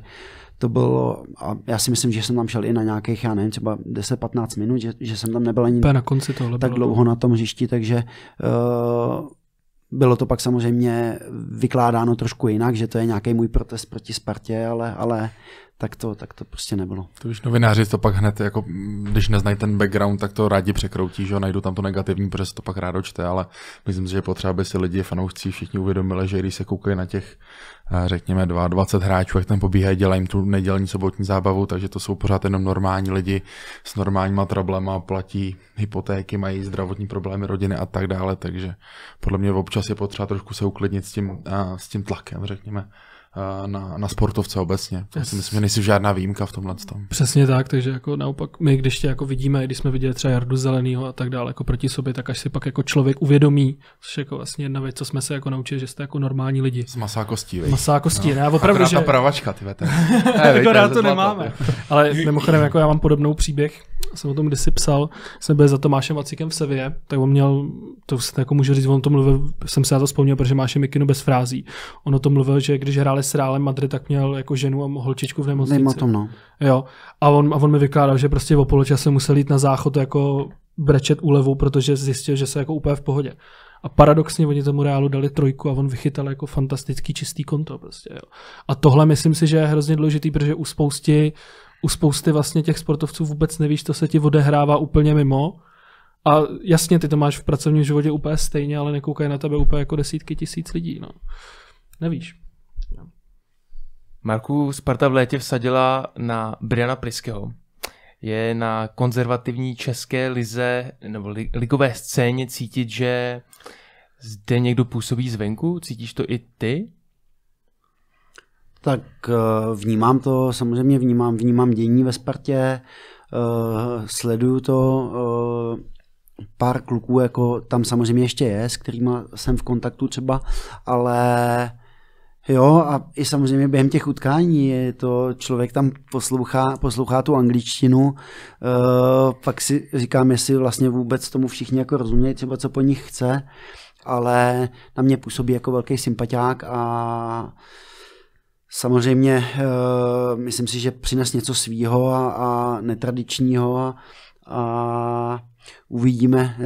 to bylo, a já si myslím, že jsem tam šel i na nějakých, já nevím, třeba 10-15 minut, že, že jsem tam nebyl ani na konci tak bylo. No. dlouho na tom hřišti, takže uh, bylo to pak samozřejmě vykládáno trošku jinak, že to je nějaký můj protest proti Spartě, ale, ale tak to, tak to prostě nebylo. To už novináři to pak hned, jako, když neznají ten background, tak to rádi překroutí, že najdu tam to negativní, protože se to pak rádo čte, ale myslím si, že potřeba aby si lidi, fanoušci všichni uvědomili, že když se koukají na těch, eh, řekněme, 22 hráčů, jak tam pobíhají, dělají tu nedělní sobotní zábavu, takže to jsou pořád jenom normální lidi s normálníma problémy, platí hypotéky, mají zdravotní problémy, rodiny a tak dále, takže podle mě občas je potřeba trošku se uklidnit s tím, eh, s tím tlakem, řekněme na, na sportovce obecně. Já si myslím, že nejsi žádná výjimka v tomhle tom. Přesně tak, takže jako naopak my, když tě jako vidíme, když jsme viděli třeba Jardu Zeleného a tak dále jako proti sobě, tak až si pak jako člověk uvědomí, což je jako vlastně jedna věc, co jsme se jako naučili, že jste jako normální lidi. S masá kostí, vej. Masá kostí, no. ne, opravdu, že... ta pravačka, ty vete. rád to nemáme. Ale mimochodem, jako já mám podobnou příběh, jsem o tom kdysi psal, jsem byl za Tomášem Vacikem v Sevě, tak on měl, to jako můžu říct, on to mluvil, jsem se na to vzpomněl, protože máš mikinu bez frází. Ono to mluvil, že když hrál finále s Reálem Madrid, tak měl jako ženu a holčičku v nemocnici. Nejma tom, no. Jo. A on, a on mi vykládal, že prostě v poločase musel jít na záchod jako brečet úlevu, protože zjistil, že se jako úplně v pohodě. A paradoxně oni tomu Reálu dali trojku a on vychytal jako fantastický čistý konto prostě, jo. A tohle myslím si, že je hrozně důležitý, protože u spousty, u spousty vlastně těch sportovců vůbec nevíš, to se ti odehrává úplně mimo. A jasně, ty to máš v pracovním životě úplně stejně, ale nekoukají na tebe úplně jako desítky tisíc lidí, no. Nevíš. Marku, Sparta v létě vsadila na Briana Priského. Je na konzervativní české lize nebo li, ligové scéně cítit, že zde někdo působí zvenku? Cítíš to i ty? Tak eh, vnímám to, samozřejmě vnímám, vnímám dění ve Spartě, eh, sleduju to, eh, pár kluků jako tam samozřejmě ještě je, s kterými jsem v kontaktu třeba, ale Jo, a i samozřejmě během těch utkání je to, člověk tam poslouchá, poslouchá tu angličtinu, uh, pak si říkám, jestli vlastně vůbec tomu všichni jako rozumějí, třeba co po nich chce, ale na mě působí jako velký sympatiák a samozřejmě uh, myslím si, že přines něco svýho a, a netradičního a, a uvidíme, uh,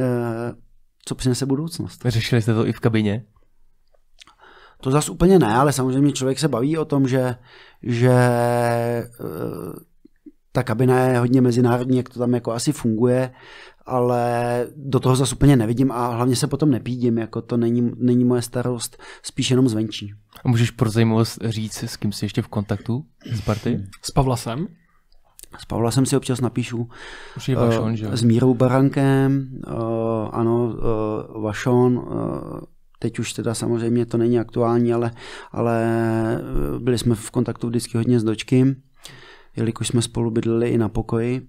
co přinese budoucnost. Řešili jste to i v kabině? To zas úplně ne, ale samozřejmě člověk se baví o tom, že, že eh, ta kabina je hodně mezinárodní, jak to tam jako asi funguje, ale do toho zase úplně nevidím a hlavně se potom nepídím, jako to není, není moje starost, spíš jenom zvenčí. A můžeš pro zajímavost říct, s kým jsi ještě v kontaktu z party? S Pavlasem? S Pavlasem si občas napíšu. Už je Vašon, uh, že? S Mírou Barankem, uh, ano, uh, Vašon, uh, Teď už teda samozřejmě to není aktuální, ale, ale eh, byli jsme v kontaktu vždycky hodně s dočky, jelikož jsme spolu bydleli i na pokoji.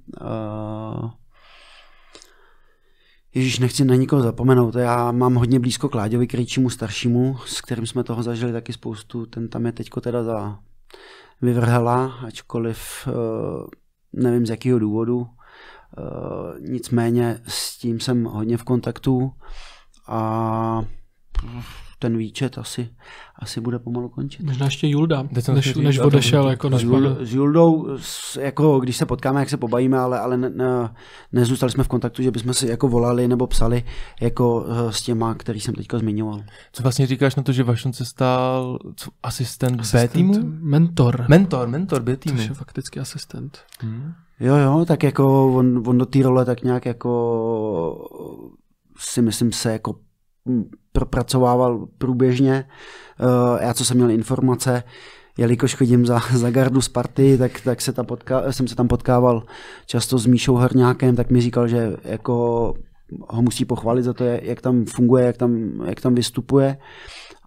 Ježíš, nechci na nikoho zapomenout. Já mám hodně blízko Kláďovi Krejčímu staršímu, s kterým jsme toho zažili taky spoustu. Ten tam je teďko teda za vyvrhela, ačkoliv eh, nevím z jakého důvodu. Eh, nicméně s tím jsem hodně v kontaktu a ten výčet asi, asi bude pomalu končit. Možná ještě Julda, než, než, než odešel. Jako Jul, s Juldou, jako, když se potkáme, jak se pobavíme, ale, ale ne, ne, nezůstali jsme v kontaktu, že bychom si jako volali nebo psali jako eh, s těma, který jsem teďka zmiňoval. Co vlastně říkáš na to, že Vašon se stal co, asistent, asistent B týmu? Mentor. Mentor, mentor B týmu. Což je fakticky asistent. Hmm. Jo, jo, tak jako on, on do té role tak nějak jako si myslím se jako propracovával průběžně. Eh, já, co jsem měl informace, jelikož chodím za, za gardu party, tak, tak se tam potká, jsem se tam potkával často s Míšou Hrňákem, tak mi říkal, že jako ho musí pochválit za to, jak tam funguje, jak tam, jak tam vystupuje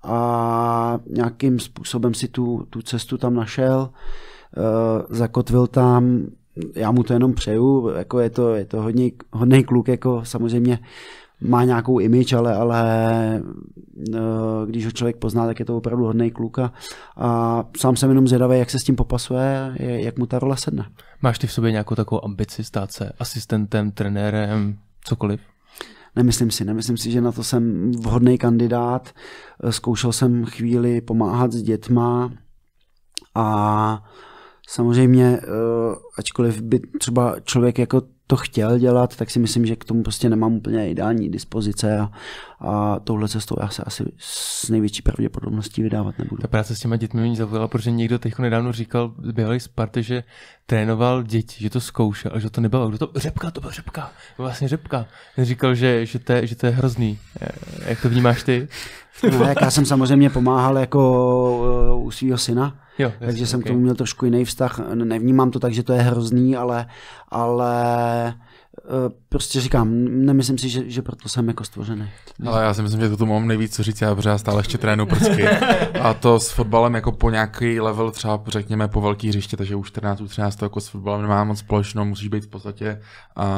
a nějakým způsobem si tu, tu cestu tam našel, eh, zakotvil tam, já mu to jenom přeju, jako je to, je to hodně, hodný kluk, jako samozřejmě má nějakou image, ale, ale eh, když ho člověk pozná, tak je to opravdu hodný kluk a, a sám jsem jenom zvědavý, jak se s tím popasuje, jak mu ta rola sedne. Máš ty v sobě nějakou takovou ambici stát se asistentem, trenérem, cokoliv? Nemyslím si, nemyslím si, že na to jsem vhodný kandidát. Eh, zkoušel jsem chvíli pomáhat s dětma a samozřejmě, eh, ačkoliv by třeba člověk jako to chtěl dělat, tak si myslím, že k tomu prostě nemám úplně ideální dispozice a, a touhle cestou já se asi s největší pravděpodobností vydávat nebudu. Ta práce s těma dětmi mě zavolala, protože někdo teď nedávno říkal, běhali z party, že trénoval děti, že to zkoušel a že to nebylo. Kdo to? Řepka, to byla řepka, vlastně řepka. Říkal, že, že, to, je, že to je hrozný. Eh, jak to vnímáš ty? No, jak já jsem samozřejmě pomáhal jako eh, u svého syna, jo, jasný, takže jsem okay. k tomu měl trošku jiný vztah. Nevnímám to tak, že to je hrozný, ale, ale eh, prostě říkám, nemyslím si, že, že proto jsem jako stvořený. Ale já si myslím, že to tu mám nejvíc co říct, já já stále ještě trénu prcky. A to s fotbalem jako po nějaký level třeba řekněme po velký hřiště, takže už 14, 13 jako s fotbalem nemám moc společnou, musíš být v podstatě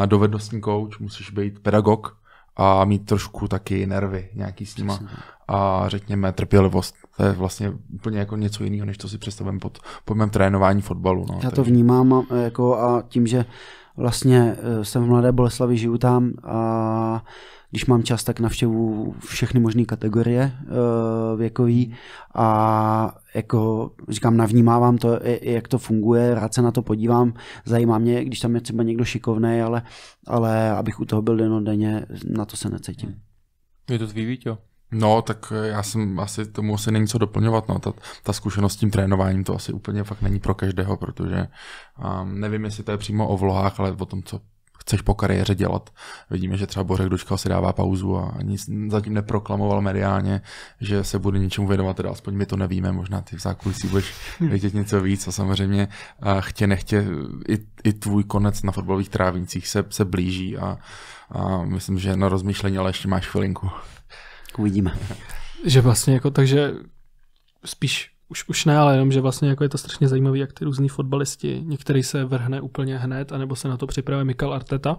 dovednostní kouč, musíš být pedagog, a mít trošku taky nervy nějaký s nima a řekněme trpělivost. To je vlastně úplně jako něco jiného, než to si představím pod pojmem trénování fotbalu. No, Já takže. to vnímám eh, jako a tím, že vlastně eh, jsem v Mladé Boleslavi, žiju tam a když mám čas, tak navštěvu všechny možné kategorie uh, věkový a jako říkám, navnímávám to, jak to funguje, rád se na to podívám, zajímá mě, když tam je třeba někdo šikovný, ale, ale abych u toho byl denně, na to se necítím. Je to tvý Vítě? No, tak já jsem asi tomu asi není co doplňovat. No. Ta, ta zkušenost s tím trénováním to asi úplně fakt není pro každého, protože um, nevím, jestli to je přímo o vlohách, ale o tom, co chceš po kariéře dělat. Vidíme, že třeba Bořek Dočkal si dává pauzu a nic zatím neproklamoval mediálně, že se bude něčemu věnovat, teda aspoň my to nevíme, možná ty v zákulisí budeš vědět něco víc a samozřejmě chtě nechtě i, i tvůj konec na fotbalových trávnicích se, se blíží a, a myslím, že na rozmýšlení ale ještě máš chvilinku. Uvidíme. Že vlastně jako, takže spíš už, už ne, ale jenom, že vlastně jako je to strašně zajímavý, jak ty různí fotbalisti, některý se vrhne úplně hned, anebo se na to připravuje Mikal Arteta,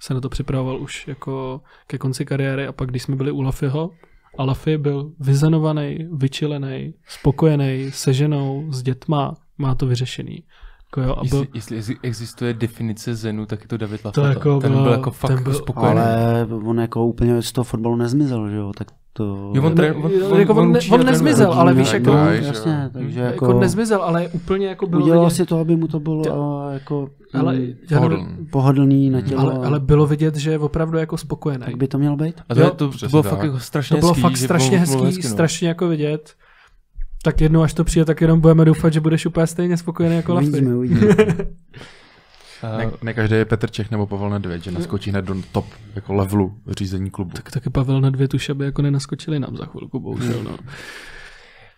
se na to připravoval už jako ke konci kariéry a pak když jsme byli u Lafyho, a Lafy byl vyzenovaný, vyčilený, spokojený, se ženou, s dětma, má to vyřešený. Jako jo, aby... jestli, jestli existuje definice Zenu, tak je to David Lafata. To jako ten byl, byl jako fakt ten byl... spokojený. Ale on jako úplně z toho fotbalu nezmizel, že jo? Tak to... Jo, on, tre, on, on, jako on, on, on nezmizel, rodinu, ale víš, jako, dráž, jasně, takže jako, jako... nezmizel, ale úplně jako bylo... Udělal vidět, si to, aby mu to bylo tě, jako ale, pohodlný. pohodlný na tělo. Ale, ale, bylo vidět, že je opravdu jako spokojený. Tak by to mělo být. A to, jo, to, to bylo tak. fakt jako strašně hezký. To bylo fakt strašně hezký, bylo hezký no. strašně jako vidět. Tak jednou, až to přijde, tak jenom budeme doufat, že budeš úplně stejně spokojený jako Lafy. Uvidíme, uvidíme. Eh, ne, ne každý je Petr Čech nebo Pavel Nedvěd, že eh. naskočí hned do top jako levelu řízení klubu. Tak taky Pavel Nedvěd už aby jako nenaskočili nám za chvilku, bohužel. Hmm. No.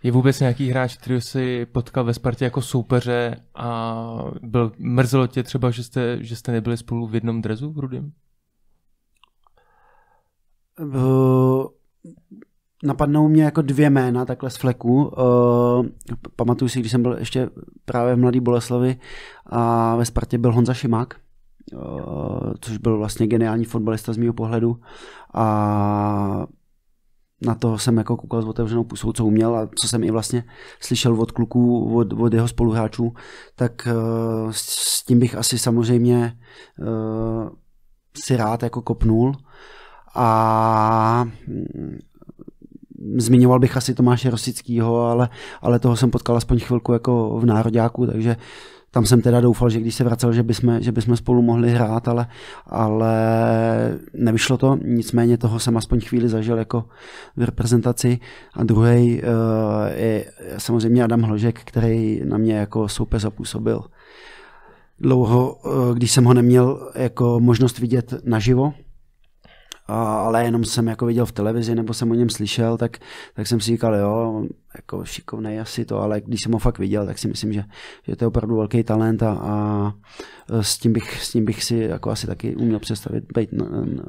Je vůbec nějaký hráč, který si potkal ve Spartě jako soupeře a byl, mrzelo tě třeba, že jste, že jste nebyli spolu v jednom drezu v Rudim? Uh, eh, napadnou mě jako dvě jména takhle z fleku. Uh, pamatuju si, když jsem byl ještě právě v Mladý Boleslavi a ve Spartě byl Honza Šimák, uh, což byl vlastně geniální fotbalista z mého pohledu a na to jsem jako koukal s otevřenou pusou, co uměl a co jsem i vlastně slyšel od kluků, od, od jeho spoluhráčů, tak uh, s tím bych asi samozřejmě uh, si rád jako kopnul a mm, zmiňoval bych asi Tomáše Rosického, ale, ale toho jsem potkal aspoň chvilku jako v Nároďáku, takže tam jsem teda doufal, že když se vracel, že bychom, že bychom spolu mohli hrát, ale, ale nevyšlo to. Nicméně toho jsem aspoň chvíli zažil jako v reprezentaci. A druhý uh, eh, je samozřejmě Adam Hložek, který na mě jako soupeř zapůsobil. Dlouho, uh, když jsem ho neměl jako možnost vidět naživo, ale jenom jsem jako viděl v televizi nebo jsem o něm slyšel, tak, tak jsem si říkal, jo, jako šikovný asi to, ale když jsem ho fakt viděl, tak si myslím, že, že to je opravdu velký talent a, a e, s, tím bych, s tím bych si jako asi taky uměl představit být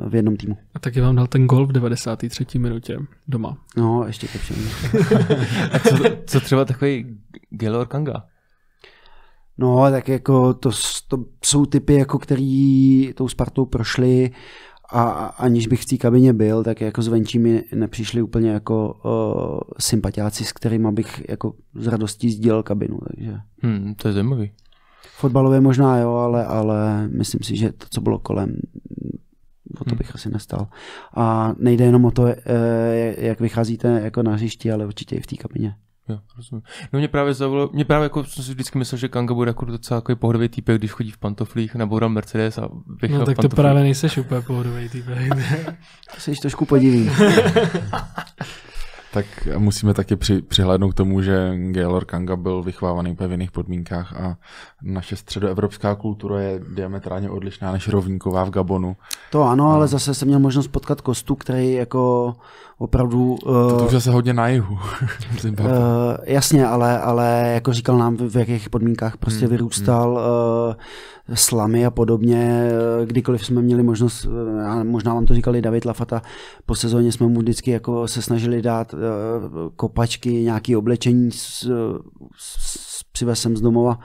v jednom týmu. A taky vám dal ten gol v 93. minutě doma. No, ještě ke všem. a co, co třeba takový Gelor Kanga? No, tak jako to, to jsou typy, jako který tou Spartou prošli a, aniž bych v té kabině byl, tak jako zvenčí mi nepřišli úplně jako uh, sympatiáci, s kterými bych jako s radostí sdílel kabinu. Takže. Hmm, to je zajímavý. Fotbalově možná jo, ale, ale myslím si, že to, co bylo kolem, o to hmm. bych hmm. asi nestal. A nejde jenom o to, e, jak vycházíte jako na hřišti, ale určitě i v té kabině. Jo, rozumím. No mě právě zavolalo, mě právě jako jsem si vždycky myslel, že Kanga bude jako docela jako pohodový typ, když chodí v pantoflích, naboural Mercedes a vychyl No tak to právě nejseš úplně pohodový typ. to jsi trošku podivý. tak musíme taky při, přihlédnout k tomu, že Gaylor Kanga byl vychovávaný úplně v jiných podmínkách a naše středoevropská kultura je diametrálně odlišná než rovníková v Gabonu. To ano, a... ale zase jsem měl možnost potkat Kostu, který jako opravdu... Uh, to už se hodně na jihu. uh, jasně, ale, ale jako říkal nám, v jakých podmínkách prostě hmm, vyrůstal, uh, slamy a podobně, kdykoliv jsme měli možnost, a možná vám to říkali David Lafata, po sezóně jsme mu vždycky jako se snažili dát uh, kopačky, nějaké oblečení s, s, s přivesem z domova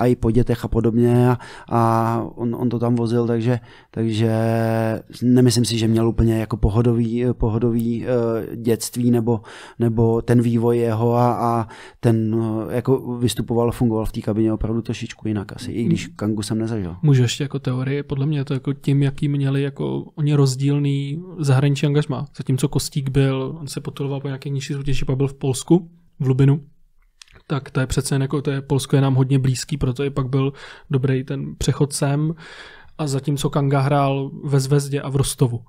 a i po dětech a podobně a, a on, on, to tam vozil, takže, takže nemyslím si, že měl úplně jako pohodový, pohodový eh, dětství nebo, nebo ten vývoj jeho a, a ten eh, jako vystupoval, fungoval v té kabině opravdu trošičku jinak asi, i když mm. Kangu jsem nezažil. Můžu ještě jako teorie, podle mě to jako tím, jaký měli jako oni rozdílný zahraniční angažma. Zatímco Kostík byl, on se potuloval po nějaké nižší soutěži, pak byl v Polsku, v Lubinu, tak to je přece jen jako, to je, Polsko je nám hodně blízký, proto i pak byl dobrý ten přechod sem a zatímco Kanga hrál ve Zvezdě a v Rostovu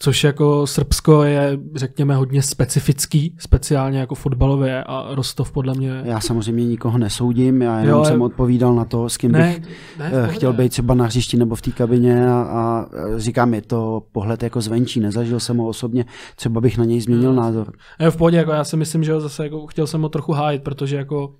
což jako Srbsko je, řekněme, hodně specifický, speciálně jako fotbalově a Rostov podle mě. Já samozřejmě nikoho nesoudím, já jenom jo, jsem odpovídal na to, s kým ne, bych ne, eh, chtěl být třeba na hřišti nebo v té kabině a, a říkám, je to pohled jako zvenčí, nezažil jsem ho osobně, třeba bych na něj změnil jo. Hmm. názor. Ne, v pohodě, jako já si myslím, že zase jako chtěl jsem ho trochu hájit, protože jako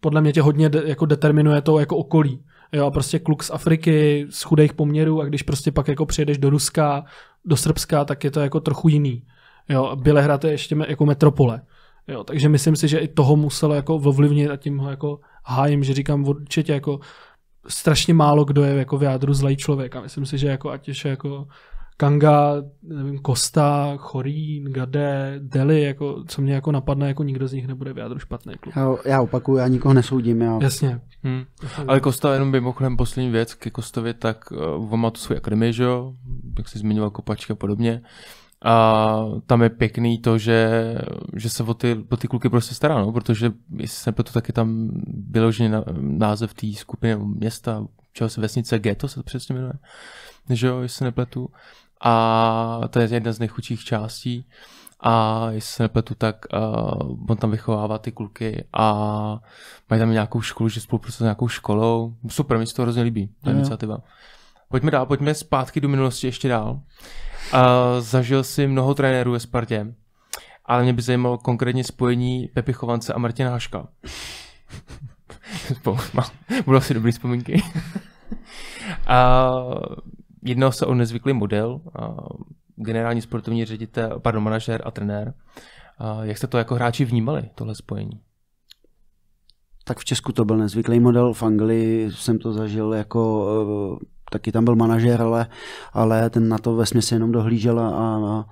podle mě tě hodně de, jako determinuje to jako okolí jo, prostě kluk z Afriky, z chudých poměrů a když prostě pak jako přijedeš do Ruska, do Srbska, tak je to jako trochu jiný. Jo, Bělehrad je ještě jako metropole. Jo, takže myslím si, že i toho muselo jako ovlivnit a tím ho jako hájím, že říkám určitě jako strašně málo kdo je jako v jádru zlej člověk a myslím si, že jako ať už jako Kanga, nevím, Kosta, Chorín, Gade, Deli, jako, co mě jako napadne, jako nikdo z nich nebude v jádru špatný klub. Já, já opakuju, já nikoho nesoudím. Já... Jasně. Hmm. Ale Kosta, jenom mimochodem poslední věc ke Kostovi, tak uh, on má tu svůj akademii, že jo? Jak jsi zmiňoval Kopačka a podobně. A tam je pěkný to, že, že se o ty, o ty kluky prostě stará, no? protože jestli jsem proto taky tam vyložený název té skupiny města, čeho se vesnice, Geto se to přesně jmenuje, že jo, jestli nepletu a to je jedna z nejchudších částí a jestli se nepletu, tak uh, on tam vychovává ty kluky a mají tam nějakou školu, že spolupracují prostě s nějakou školou. Super, mi se to hrozně líbí, ta iniciativa. Pojďme dál, pojďme zpátky do minulosti ještě dál. Uh, zažil si mnoho trenérů ve Spartě, ale mě by zajímalo konkrétně spojení Pepi Chovance a Martina Haška. Budou si dobrý vzpomínky. uh, jednalo se o nezvyklý model, generální sportovní ředitel, pardon, manažer a trenér. Jak jste to jako hráči vnímali, tohle spojení? Tak v Česku to byl nezvyklý model, v Anglii jsem to zažil jako e, taky tam byl manažer, ale, ale ten na to ve směs jenom dohlížel a, a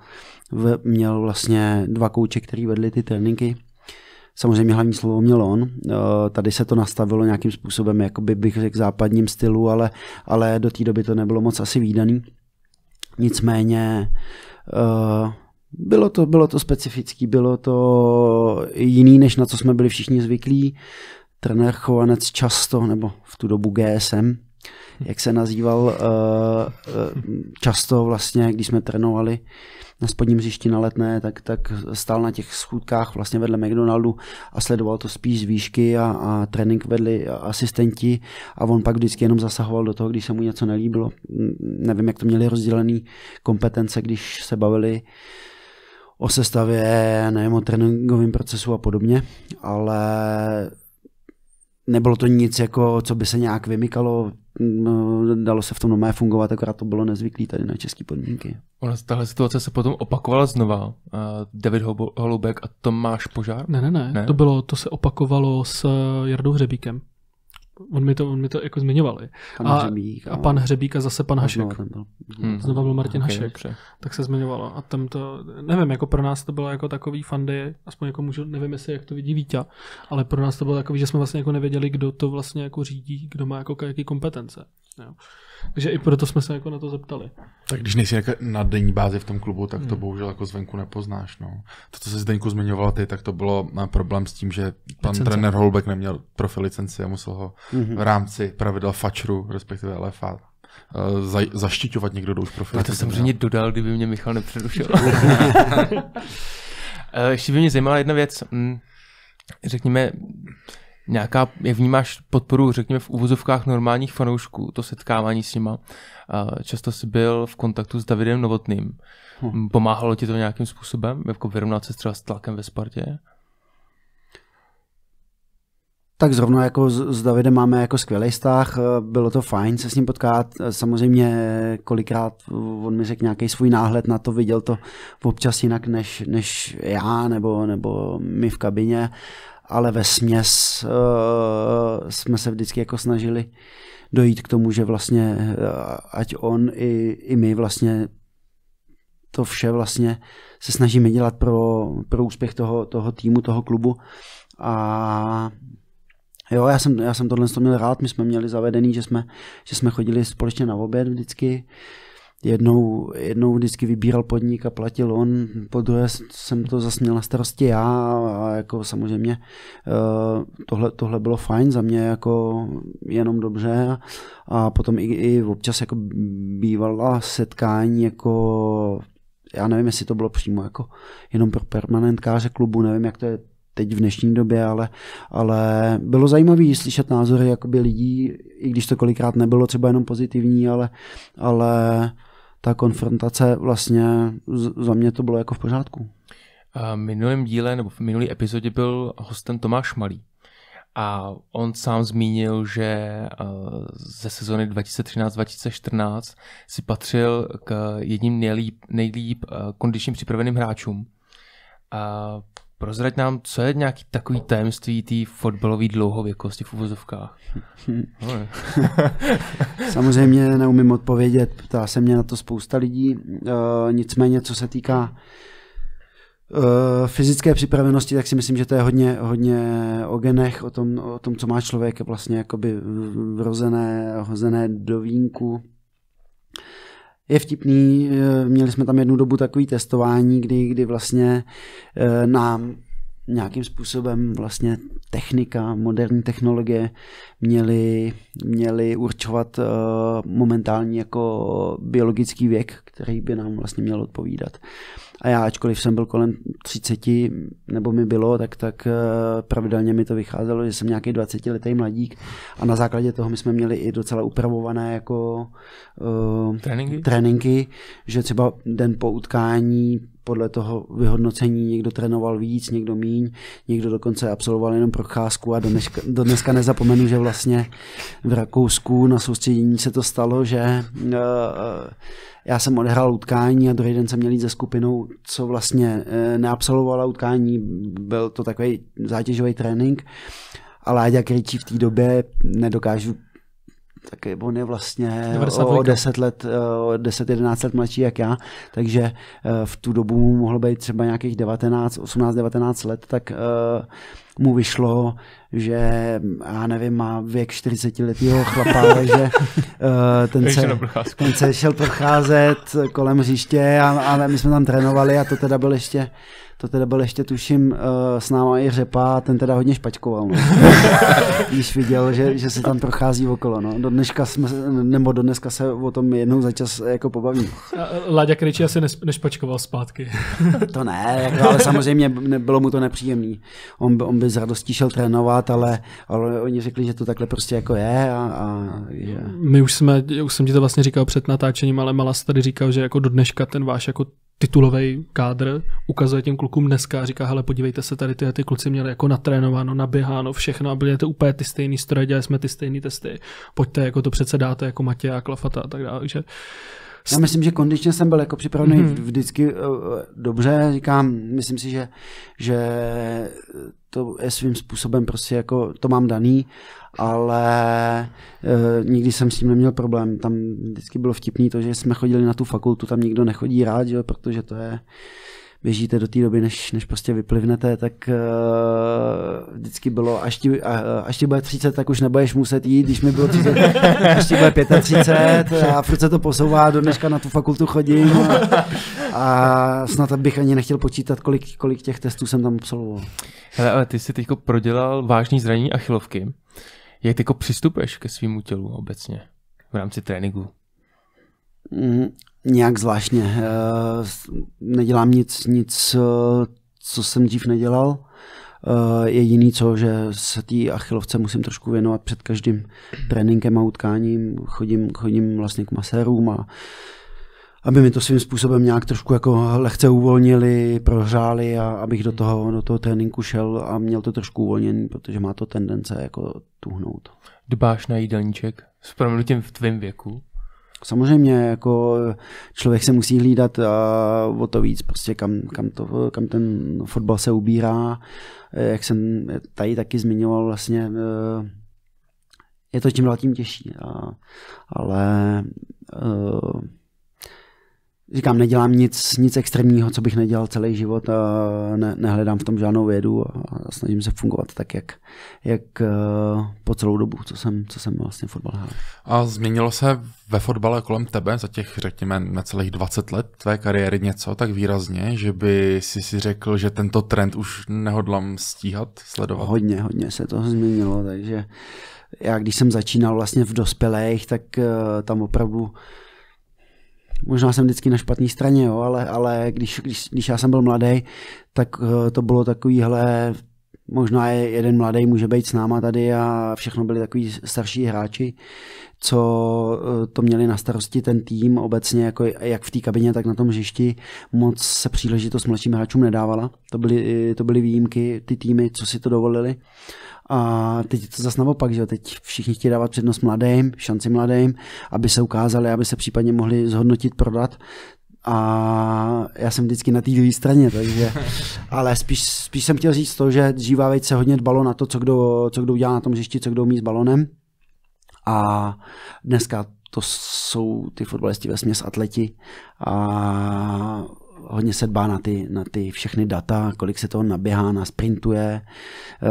měl vlastně dva kouče, který vedli ty tréninky Samozřejmě hlavní slovo měl on. Eh, tady se to nastavilo nějakým způsobem, jako bych řekl západním stylu, ale, ale do té doby to nebylo moc asi výdaný. Nicméně eh, bylo to, bylo to specifický, bylo to jiný, než na co jsme byli všichni zvyklí. Trenér Chovanec často, nebo v tu dobu GSM, Hmm. jak se nazýval eh, eh, často vlastně, když jsme trénovali na spodním hřišti na letné, tak, tak stál na těch schůdkách vlastně vedle McDonaldu a sledoval to spíš z výšky a, a trénink vedli asistenti a on pak vždycky jenom zasahoval do toho, když se mu něco nelíbilo. Nevím, jak to měli rozdělený kompetence, když se bavili o sestavě, nevím, o tréninkovém procesu a podobně, ale nebylo to nic, jako, co by se nějak vymykalo No, dalo se v tom normálně fungovat, akorát to bylo nezvyklý tady na české podmínky. Ona, tahle situace se potom opakovala znova. Eh, David Holubek a Tomáš Požár? Ne, ne, ne, ne, to bylo, to se opakovalo s eh, Jardou Hřebíkem on mi to, on mi to jako zmiňovali. Pan a, Hřebík. A, a pan Hřebík a zase pan Hašek. Znova, byl. Hmm. znova byl Martin okay, Hašek. Dobře. Tak se zmiňovalo. A tam to, nevím, jako pro nás to bylo jako takový fandy, aspoň jako můžu, nevím, jestli jak to vidí Vítě, ale pro nás to bylo takový, že jsme vlastně jako nevěděli, kdo to vlastně jako řídí, kdo má jako jaký kompetence. Jo. Takže i proto jsme se jako na to zeptali. Tak když nejsi na denní bázi v tom klubu, tak to hmm. bohužel jako zvenku nepoznáš. No. To, co se Zdeňku zmiňovala ty, tak to bylo eh, problém s tím, že pan Licence. trenér Holbek neměl profil licenci a musel ho hmm v rámci pravidel FAČRu, respektive LFA, eh, za, zaštiťovat někdo, kdo už profil. To samozřejmě dodal, kdyby mě Michal nepřerušil. Eh, ještě by mě zajímala jedna věc. Mm, řekněme, nějaká, jak vnímáš podporu, řekněme, v uvozovkách normálních fanoušků, to setkávání s nima. Často jsi byl v kontaktu s Davidem Novotným. Hm. Pomáhalo ti to nějakým způsobem, jako vyrovnat se třeba s tlakem ve Spartě? Tak zrovna jako s Davidem máme jako skvělý vztah, e, bylo to fajn se s ním potkat, e, samozřejmě e, kolikrát on mi řekl nějaký svůj náhled na to, viděl to občas jinak než, než já nebo, nebo my v kabině ale ve směs uh, jsme se vždycky jako snažili dojít k tomu, že vlastně uh, ať on i, i my vlastně to vše vlastně se snažíme dělat pro, pro úspěch toho, toho týmu, toho klubu a Jo, já jsem, já jsem tohle měl rád, my jsme měli zavedený, že jsme, že jsme chodili společně na oběd vždycky, uh, jednou, jednou vždycky vybíral podnik a platil on, po druhé jsem to zase měl na starosti já a jako samozřejmě eh, tohle, tohle bylo fajn za mě jako jenom dobře a, potom i, i občas jako bývala setkání jako já nevím, jestli to bylo přímo jako jenom pro permanentkáře klubu, nevím, jak to je teď v dnešní době, ale, ale bylo zajímavé slyšet názory jakoby lidí, i když to kolikrát nebylo třeba jenom pozitivní, ale, ale ta konfrontace vlastně za mě to bylo jako v pořádku. A minulým díle nebo v minulý epizodě byl hostem Tomáš Malý. A on sám zmínil, že eh, ze sezony 2013-2014 si patřil k jedním nejlíp, nejlíp eh, kondičně připraveným hráčům. A Prozrať nám, co je nějaký takový tajemství té fotbalové dlouhověkosti v uvozovkách. Samozřejmě neumím odpovědět, ptá se mě na to spousta lidí. E, nicméně, co se týká e, fyzické připravenosti, tak si myslím, že to je hodně, hodně o genech, o tom, o tom, co má člověk vlastně jakoby vrozené, hozené do vínku je vtipný, eh, měli jsme tam jednu dobu takový testování, kdy, kdy vlastně eh, nám nějakým způsobem vlastně technika, moderní technologie měly, měly určovat eh, momentální jako biologický věk, který by nám vlastně měl odpovídat. A já, ačkoliv jsem byl kolem 30, nebo mi bylo, tak, tak eh, pravidelně mi to vycházelo, že jsem nějaký 20 letý mladík a na základě toho my jsme měli i docela upravované jako uh, tréninky? tréninky, že třeba den po utkání podle toho vyhodnocení někdo trénoval víc, někdo míň, někdo dokonce absolvoval jenom procházku a dneška, do dneska nezapomenu, že vlastně v Rakousku na soustředění se to stalo, že uh, já jsem odehrál utkání a druhý den jsem měl jít se skupinou, co vlastně uh, neabsolvovala utkání, byl to takový zátěžový trénink a Láďa Kryčí v té době, nedokážu tak on je vlastně o 10 let, eh, o 10-11 let mladší jak já, takže eh, v tu dobu mu mohlo být třeba nějakých 19, 18-19 let, tak uh, mu vyšlo, že já nevím, má věk 40-letého chlapa, že eh, ten se, ten se šel procházet kolem hřiště a, a my jsme tam trénovali a to teda byl ještě to teda byl ještě tuším eh, s náma i Řepa a ten teda hodně špačkoval. No. Když viděl, že, že se tam prochází okolo. No. Do dneška jsme, nebo do dneska se o tom jednou za čas eh, jako pobavím. Láďa Kryči asi nešpačkoval zpátky. to ne, jako, ale samozřejmě nebylo mu to nepříjemný. On, on by s radostí šel trénovat, ale, ale oni řekli, že to takhle prostě jako je. A, a že... My už jsme, už jsem ti to vlastně říkal před natáčením, ale Malas tady říkal, že jako do dneška ten váš jako titulový kádr ukazuje těm klukům dneska a říká, hele, podívejte se, tady ty, ty kluci měli jako natrénováno, naběháno, všechno a byli to úplně ty stejné stroje, dělali jsme ty stejné testy, pojďte, jako to přece dáte, jako Matěj a Klafata a tak dále. že... Já myslím, že kondičně jsem byl jako připravený mm-hmm. vždycky eh, dobře, říkám, myslím si, že, že to je svým způsobem prostě jako, to mám daný, ale e, nikdy jsem s tím neměl problém. Tam vždycky bylo vtipný to, že jsme chodili na tu fakultu, tam nikdo nechodí rád, jo, protože to je běžíte do té doby, než, než prostě vyplivnete, tak uh, vždycky bylo, až ti, uh, až ti bude 30, tak už nebudeš muset jít, když mi bylo 30, až ti bude 35 a furt se to posouvá, do dneška na tu fakultu chodím a, a snad bych ani nechtěl počítat, kolik, kolik těch testů jsem tam absolvoval. Hele, ale ty jsi teď prodělal vážný zranění a chylovky. Jak ty přistupuješ ke svýmu tělu obecně v rámci tréninku? Mhm. Nějak zvláštně. Eh, nedělám nic, nic, eh, co jsem dřív nedělal. Eh, je jiný co, že se té achilovce musím trošku věnovat před každým tréninkem a utkáním. Chodím, chodím vlastně k masérům a aby mi to svým způsobem nějak trošku jako lehce uvolnili, prohřáli a abych do toho, do toho tréninku šel a měl to trošku uvolněný, protože má to tendence jako tuhnout. Dbáš na jídelníček? S proměnutím v tvém věku? Samozřejmě, jako člověk se musí hlídat a o to víc, prostě kam, kam, to, kam ten fotbal se ubírá. Jak jsem tady taky zmiňoval, vlastně eh, je to tím dál tím těžší. A, ale uh, Říkám, nedělám nic, nic extrémního, co bych nedělal celý život a ne, nehledám v tom žádnou vědu a snažím se fungovat tak, jak, jak eh, po celou dobu, co jsem, co jsem vlastně fotbal hrál. A změnilo se ve fotbale kolem tebe za těch, řekněme, necelých 20 let tvé kariéry něco tak výrazně, že by si si řekl, že tento trend už nehodlám stíhat, sledovat? Hodně, hodně se to změnilo, takže já když jsem začínal vlastně v dospělých, tak eh, tam opravdu možná jsem vždycky na špatné straně, jo, ale, ale když, když, když já jsem byl mladý, tak eh, to bylo takový, hele, možná je jeden mladý může být s náma tady a všechno byli takový starší hráči, co eh, to měli na starosti ten tým obecně, jako jak v té kabině, tak na tom hřišti. Moc se příležitost mladším hráčům nedávala. To byly, eh, to byly výjimky, ty týmy, co si to dovolili. Uh, a teď je to zase naopak, že teď všichni chtějí dávat přednost mladým, šanci mladým, aby se ukázali, aby se případně mohli zhodnotit, prodat. A já jsem vždycky na té druhé straně, takže, ale spíš, spíš jsem chtěl říct to, že dřívá se hodně dbalo na to, co kdo, co kdo udělá na tom hřišti, co kdo umí s balonem. A dneska to jsou ty fotbalisti ve směs atleti a hodně se dbá na ty, na ty všechny data, kolik se toho naběhá, nasprintuje eh,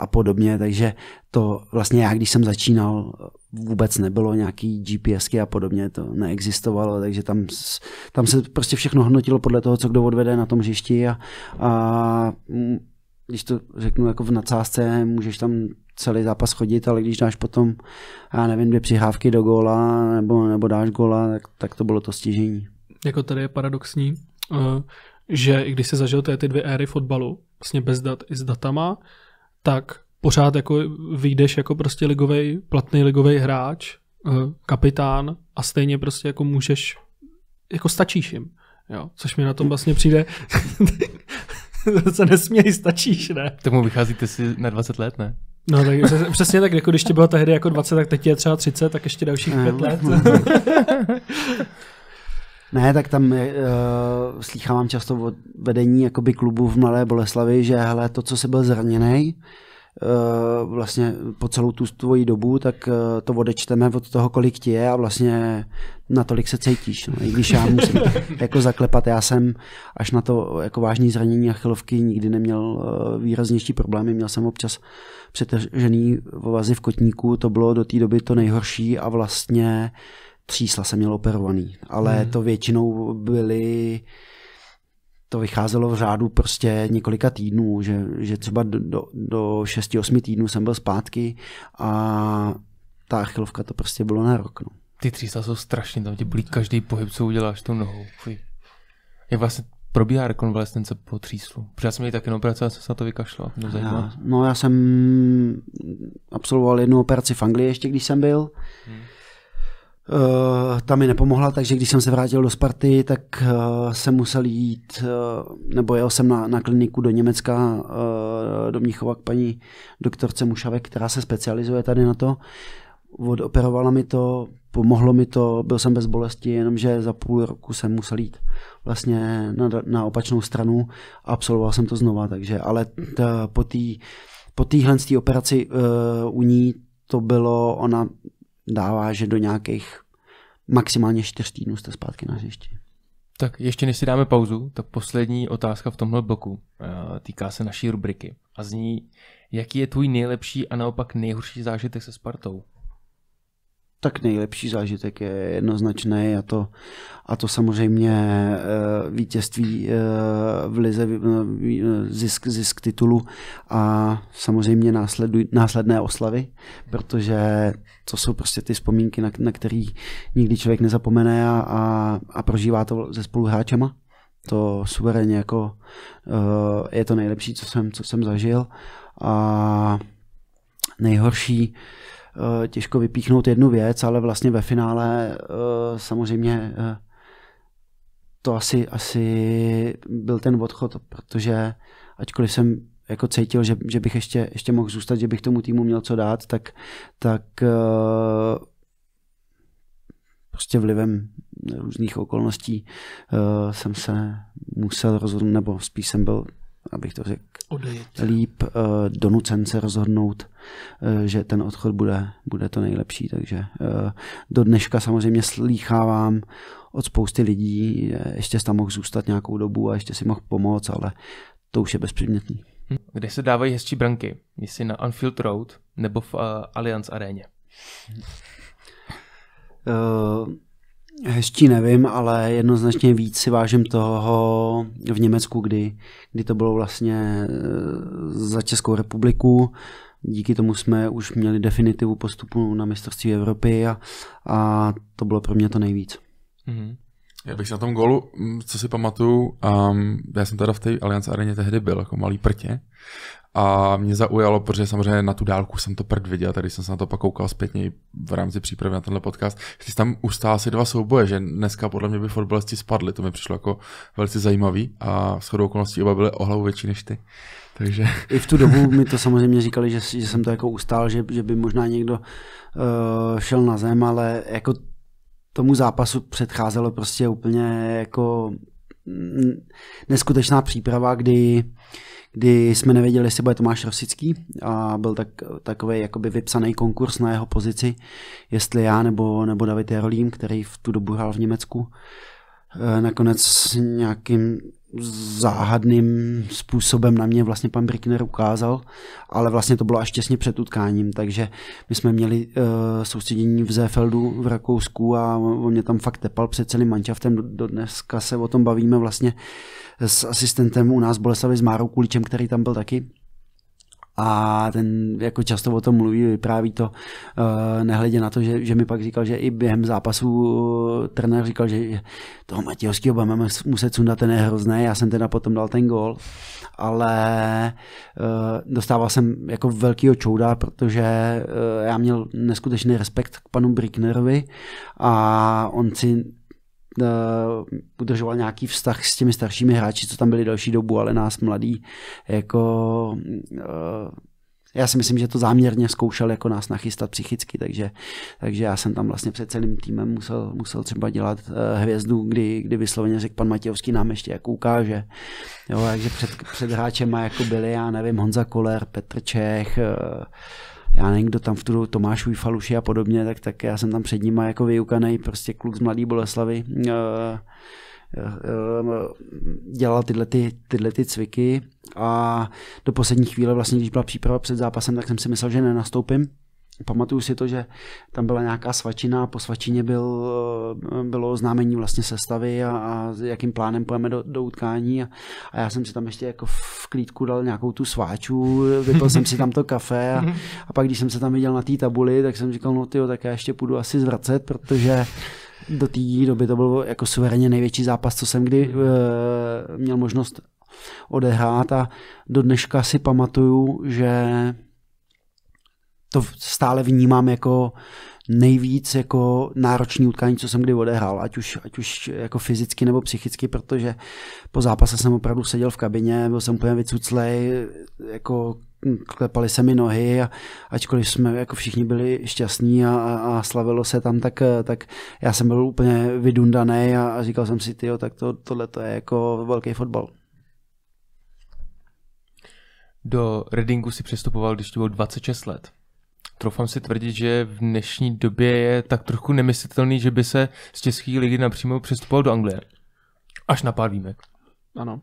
a podobně, takže to vlastně já, když jsem začínal, vůbec nebylo nějaký GPSky a podobně, to neexistovalo, takže tam, tam se prostě všechno hodnotilo podle toho, co kdo odvede na tom hřišti a, a mm, když to řeknu jako v nadsázce, můžeš tam celý zápas chodit, ale když dáš potom, já nevím, dvě přihávky do góla nebo, nebo dáš góla, tak, tak to bylo to stížení. Jako tady je paradoxní, Eh, že i když se zažil ty dvě éry fotbalu, vlastně bez dat i s datama, tak pořád jako vyjdeš jako prostě ligovej, platný ligový hráč, eh, kapitán a stejně prostě jako můžeš, jako stačíš jim. Jo, což mi na tom vlastně přijde, se nesměj, stačíš, ne? Tak mu vycházíte si na 20 let, ne? No tak přesně tak, jako když ti bylo tehdy jako 20, tak teď je třeba 30, tak ještě dalších 5 let. Ne, tak tam uh, slýchávám často od vedení jakoby klubu v Mladé Boleslavi, že hele, to, co se byl zraněný, uh, eh, vlastně po celou tu tvoji dobu, tak uh, to odečteme od toho, kolik ti je a vlastně natolik se cítíš. No. I když já musím jako zaklepat, já jsem až na to jako vážný zranění a chylovky nikdy neměl uh, výraznější problémy, měl jsem občas přetržený vazy v kotníku, to bylo do té doby to nejhorší a vlastně uh, třísla jsem měl operovaný, ale hmm. to většinou byly to vycházelo v řádu prostě několika týdnů, že, že třeba do, do, do 6-8 týdnů jsem byl zpátky a ta achilovka to prostě bylo na rok. No. Ty třísla jsou strašně, tam tě bolí každý pohyb, co uděláš tou nohou. Fuj. Jak vlastně probíhá rekonvalescence po tříslu? Protože já jsem měl taky operaci, já jsem se na to vykašlal. Já, no já jsem absolvoval jednu operaci v Anglii ještě, když jsem byl. Hmm. Eh, ta mi nepomohla, takže když jsem se vrátil do Sparty, tak uh, jsem musel jít, uh, nebo jel jsem na, na kliniku do Německa, uh, do Mnichova k paní doktorce Mušavek, která se specializuje tady na to. Odoperovala mi to, pomohlo mi to, byl jsem bez bolesti, jenomže za půl roku jsem musel jít vlastně na, na opačnou stranu a absolvoval jsem to znova, takže, ale t, po té po téhle operaci uh, u ní to bylo, ona dává, že do nějakých maximálně čtyř týdnů jste zpátky na hřišti. Tak ještě než si dáme pauzu, tak poslední otázka v tomhle bloku eh, týká se naší rubriky a zní, jaký je tvůj nejlepší a naopak nejhorší zážitek se Spartou? tak nejlepší zážitek je jednoznačný a to, a to samozřejmě eh, vítězství eh, v lize, eh, zisk, zisk titulu a samozřejmě následuj, následné oslavy, protože to jsou prostě ty vzpomínky, na, na který nikdy člověk nezapomene a, a, a prožívá to se spoluhráčema. To suverénně jako je to nejlepší, co jsem, co jsem zažil a nejhorší Eh, těžko vypíchnout jednu věc, ale vlastně ve finále eh, samozřejmě eh, to asi, asi byl ten odchod, protože ačkoliv jsem jako cítil, že, že bych ještě, ještě mohl zůstat, že bych tomu týmu měl co dát, tak, tak prostě vlivem různých okolností jsem se musel rozhodnout, nebo spíš jsem byl abych to řekl Odejte. líp, eh, donucen se rozhodnout, eh, že ten odchod bude, bude to nejlepší. Takže eh, do dneška samozřejmě slýchávám od spousty lidí, ještě tam mohl zůstat nějakou dobu a ještě si mohl pomoct, ale to už je bezpředmětný. Kde se dávají hezčí branky? Jestli na Anfield Road nebo v uh, Allianz Aréně? Uh, Hezčí nevím, ale jednoznačně víc si vážím toho v Německu, kdy, kdy to bylo vlastně eh, za Českou republiku. Díky tomu jsme už měli definitivu postupu na mistrovství Evropy a, a to bylo pro mě to nejvíc. Mm-hmm. Já bych se na tom golu mm, co si pamatuju, um, já jsem teda v té Allianz Areně tehdy byl, jako malý prtě, a mě zaujalo, protože samozřejmě na tu dálku jsem to prd viděl, tady jsem se na to pak koukal zpětně v rámci přípravy na tenhle podcast. že jsi tam ustál asi dva souboje, že dneska podle mě by fotbalisti spadli, to mi přišlo jako velice zajímavý a shodou okolností oba byly o hlavu větší než ty. Takže... I v tu dobu mi to samozřejmě říkali, že, že jsem to jako ustál, že, že by možná někdo uh, šel na zem, ale jako tomu zápasu předcházelo prostě úplně jako mm, neskutečná příprava, kdy uh, kdy jsme nevěděli, jestli bude Tomáš Rosický a byl tak, takový jakoby vypsaný konkurs na jeho pozici, jestli já nebo, nebo David Jarolím, který v tu dobu hrál v Německu. E, nakonec nějakým záhadným způsobem na mě vlastně pan Brickner ukázal, ale vlastně to bylo až těsně před utkáním, takže my jsme měli uh, soustředění v Zéfeldu v Rakousku a on mě tam fakt tepal před celým mančaftem. Do, do dneska se o tom bavíme vlastně s asistentem u nás Boleslavy s Márou Kuličem, který tam byl taky a ten jako často o tom mluví, vypráví to, eh, nehledě na to, že, že mi pak říkal, že i během zápasu eh, trenér říkal, že, že toho Matějovského budeme muset sundat, ten je hrozný, já jsem teda potom dal ten gol, ale eh, dostával jsem jako velkýho čouda, protože já měl neskutečný respekt k panu Bricknerovi a on si uh, udržoval nějaký vztah s těmi staršími hráči, co tam byli další dobu, ale nás mladý jako uh, já si myslím, že to záměrně zkoušel jako nás nachystat psychicky, takže, takže já jsem tam vlastně před celým týmem musel, musel třeba dělat uh, hvězdu, kdy, kdy vysloveně řekl pan Matějovský nám ještě jak ukáže. Jo, takže před, před hráčema jako byli, já nevím, Honza Koler, Petr Čech, uh, já nevím, kdo tam v tu Tomášův Faluši a podobně, tak, tak já jsem tam před nima jako vyukanej, prostě kluk z Mladý Boleslavy. Eh, eh, eh, dělal tyhle, ty, tyhle ty cviky a do poslední chvíle, vlastně, když byla příprava před zápasem, tak jsem si myslel, že nenastoupím. Pamatuju si to, že tam byla nějaká svačina po svačině byl, eh, bylo oznámení vlastně sestavy a, a s jakým plánem pojeme do, do utkání. A, a já jsem si tam ještě jako v klídku dal nějakou tu sváču, vypil jsem si tam to kafe a, a pak, když jsem se tam viděl na té tabuli, tak jsem říkal, no tyjo, tak já ještě půjdu asi zvracet, protože do té doby to byl jako suverénně největší zápas, co jsem kdy uh, měl možnost odehrát a do dneška si pamatuju, že to stále vnímám jako nejvíc jako náročný utkání, co jsem kdy odehrál, ať už, ať už jako fyzicky nebo psychicky, protože po zápase jsem opravdu seděl v kabině, byl jsem úplně vycuclej, jako klepaly se mi nohy a ačkoliv jsme jako všichni byli šťastní a, a slavilo se tam, tak, tak já jsem byl úplně vydundaný a, a říkal jsem si, tyjo, tak to, tohle to je jako velký fotbal. Do Redingu si přestupoval, když ti bylo 26 let troufám si tvrdit, že v dnešní době je tak trochu nemyslitelný, že by se z České ligy napřímo přestupoval do Anglie. Až na pár výjimek. Ano.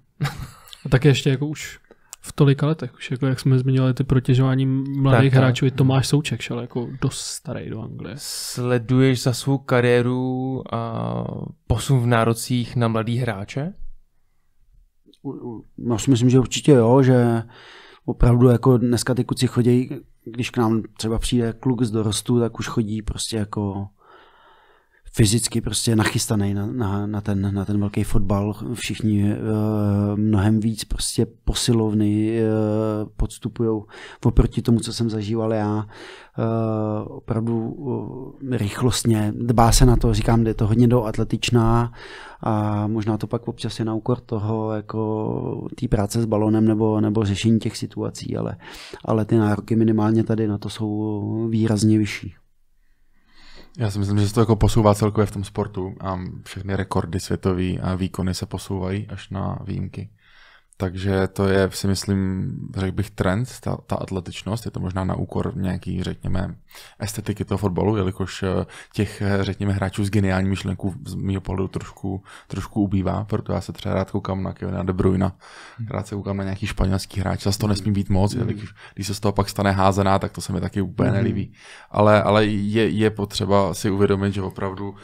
A tak ještě jako už v tolika letech, už jako jak jsme zmiňovali ty protěžování mladých tak, hráčů, i Tomáš Souček šel jako dost starý do Anglie. Sleduješ za svou kariéru a posun v nárocích na mladý hráče? Já no, si myslím, že určitě jo, že opravdu jako dneska ty kuci chodí když k nám třeba přijde kluk z dorostu, tak už chodí prostě jako fyzicky prostě nachystaný na, na, na, ten, na ten velký fotbal, všichni uh, mnohem víc prostě posilovny uh, eh, podstupují oproti tomu, co jsem zažíval já. Uh, opravdu uh, rychlostně, dbá se na to, říkám, jde to hodně do atletičná a možná to pak občas je na úkor toho, jako té práce s balonem nebo, nebo řešení těch situací, ale, ale ty nároky minimálně tady na to jsou výrazně vyšší. Já si myslím, že se to jako posouvá celkově v tom sportu a všechny rekordy světové a výkony se posouvají až na výjimky. Takže to je, si myslím, řekl bych, trend, ta, ta atletičnost. Je to možná na úkor nějaký, řekněme, estetiky toho fotbalu, jelikož eh, těch, eh, řekněme, hráčů s geniální myšlenkou z mého pohledu trošku, trošku ubývá, proto já se třeba rád koukám na Kevina De Bruyne, hmm. rád se koukám na nějaký španělský hráč, zase to nesmí být moc, hmm. jelikož když se z toho pak stane házená, tak to se mi taky úplně hmm. nelíbí. Ale, ale je, je potřeba si uvědomit, že opravdu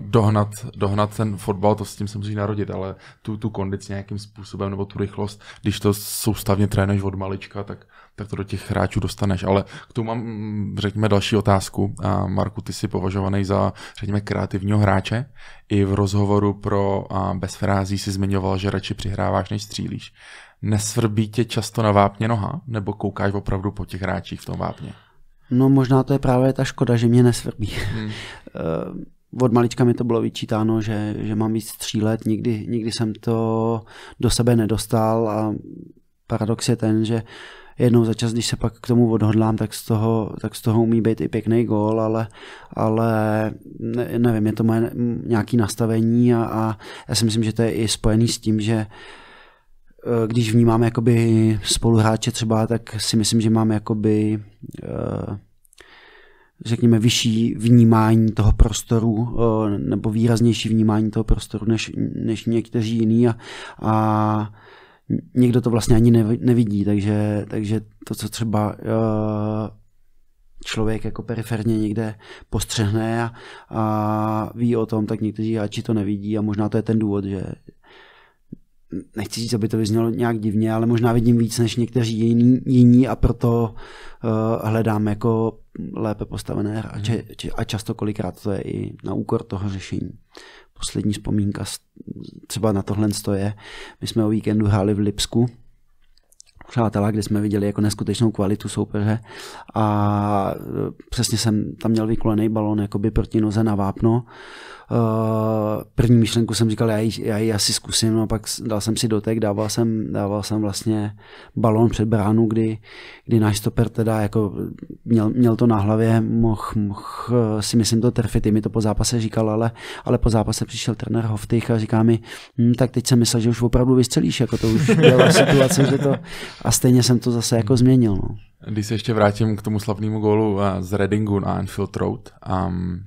dohnat, dohnat ten fotbal, to s tím se musí narodit, ale tu, tu kondici nějakým způsobem nebo tu rychlost, když to soustavně trénuješ od malička, tak, tak to do těch hráčů dostaneš. Ale k tomu mám, mm, řekněme, další otázku. A Marku, ty jsi považovaný za, řekněme, kreativního hráče. I v rozhovoru pro bezfrází si zmiňoval, že radši přihráváš, než střílíš. Nesvrbí tě často na vápně noha, nebo koukáš opravdu po těch hráčích v tom vápně? No možná to je právě ta škoda, že mě nesvrbí. Hmm. Eh, od malička mi to bylo vyčítáno, že, že mám víc střílet, nikdy, nikdy jsem to do sebe nedostal a paradox je ten, že jednou za čas, když se pak k tomu odhodlám, tak z toho, tak z toho umí být i pěkný gól, ale, ale nevím, je to moje nějaké nastavení a, a já si myslím, že to je i spojený s tím, že eh, když vnímám jakoby spoluhráče třeba, tak si myslím, že máme jakoby uh, řekněme, vyšší vnímání toho prostoru eh, nebo výraznější vnímání toho prostoru než, než někteří jiní a, a někdo to vlastně ani nevidí, takže, takže to, co třeba eh, člověk jako periferně někde postřehne a, a ví o tom, tak někteří hráči to nevidí a možná to je ten důvod, že nechci říct, aby to vyznělo nějak divně, ale možná vidím víc než někteří jiní, jiní a proto uh, hledám jako lépe postavené hráče a často kolikrát to je i na úkor toho řešení. Poslední vzpomínka třeba na tohle je, my jsme o víkendu hráli v Lipsku, přátelá, kde jsme viděli jako neskutečnou kvalitu soupeře a e, přesně jsem tam měl vykulený balon jakoby proti noze na vápno Uh, první myšlenku jsem říkal, já ji, já ji asi zkusím, no, a pak dal jsem si dotek, dával jsem, dával jsem vlastně balón před bránu, kdy, kdy náš stoper teda jako měl, měl to na hlavě, moh, moh, eh, si myslím to trfit, I mi to po zápase říkal, ale, ale po zápase přišel trenér Hoftych a říká mi, hm, tak teď jsem myslel, že už opravdu vystřelíš, jako to už byla situace, že to, a stejně jsem to zase jako změnil. No. Když se ještě vrátím k tomu slavnému gólu eh, z Readingu na Anfield Road, um,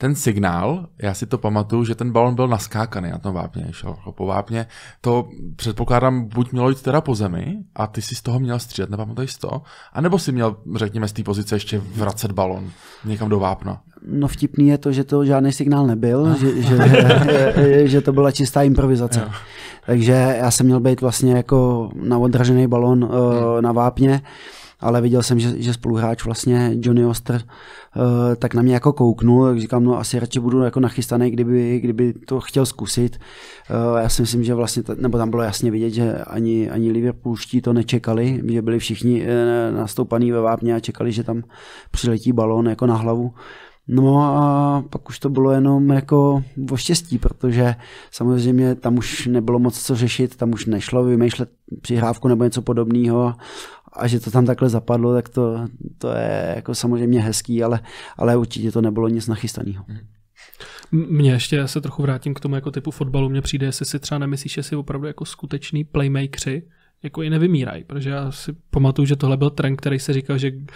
ten signál, já si to pamatuju, že ten balon byl naskákaný na tom vápně, šel po vápně. To předpokládám, buď mělo jít teda po zemi a ty si z toho měl střílet, nepamatuješ to, anebo si měl, řekněme, z té pozice ještě vracet balon někam do vápna. No vtipný je to, že to žádný signál nebyl, ah. že, že, že to byla čistá improvizace. Jo. Takže já jsem měl být vlastně jako na odražený balon eh, hmm. na vápně ale viděl jsem, že, že spoluhráč vlastně Johnny Oster eh, tak na mě jako kouknul, tak říkám, no asi radši budu jako nachystaný, kdyby, kdyby to chtěl zkusit. Eh, já si myslím, že vlastně, nebo tam bylo jasně vidět, že ani, ani Liverpoolští to nečekali, že byli všichni eh, nastoupaní ve vápně a čekali, že tam přiletí balón jako na hlavu. No a pak už to bylo jenom jako o štěstí, protože samozřejmě tam už nebylo moc co řešit, tam už nešlo vymýšlet přihrávku nebo něco podobného a že to tam takhle zapadlo, tak to, to je jako samozřejmě hezký, ale, ale určitě to nebylo nic nachystaného. Mhm. Mně ještě se trochu vrátím k tomu jako typu fotbalu. Mně přijde, jestli si třeba nemyslíš, že si opravdu jako skutečný playmakeri jako i nevymírají, protože já si pamatuju, že tohle byl trend, který se říkal, že ty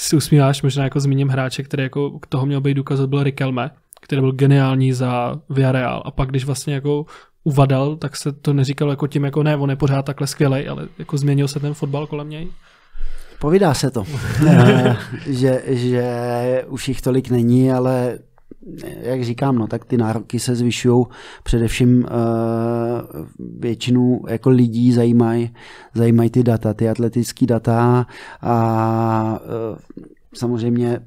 si usmíváš, možná jako zmíním hráče, který jako k toho měl být důkaz, byl Rikelme, který byl geniální za Villarreal a pak když vlastně jako uvadal, tak se to neříkalo jako tím, jako ne, on je pořád takhle skvělej, ale jako změnil se ten fotbal kolem něj? Povídá se to, eh, že, že už jich tolik není, ale eh, jak říkám, no, tak ty nároky se zvyšují. Především uh, většinu jako lidí zajímají zajímaj ty data, ty atletické data a uh, samozřejmě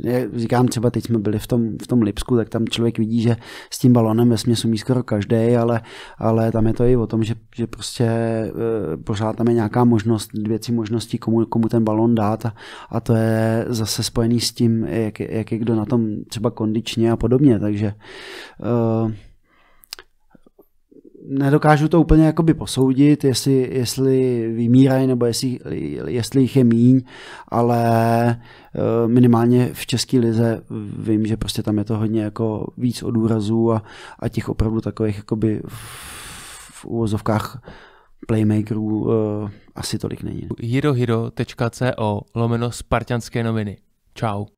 jak říkám, třeba teď jsme byli v tom, v tom Lipsku, tak tam člověk vidí, že s tím balonem ve směs umí skoro každý, ale, ale tam je to i o tom, že, že prostě e, pořád tam je nějaká možnost, dvě, tři možnosti, komu, komu ten balon dát a, a to je zase spojený s tím, jak, jak je kdo na tom třeba kondičně a podobně, takže e, nedokážu to úplně jakoby posoudit, jestli, jestli vymírají nebo jestli, jestli jich je míň, ale eh, minimálně v České lize vím, že prostě tam je to hodně jako víc od úrazů a, a těch opravdu takových jakoby v, v úvozovkách playmakerů uh, asi tolik není. hirohiro.co lomeno spartianské noviny. Ciao.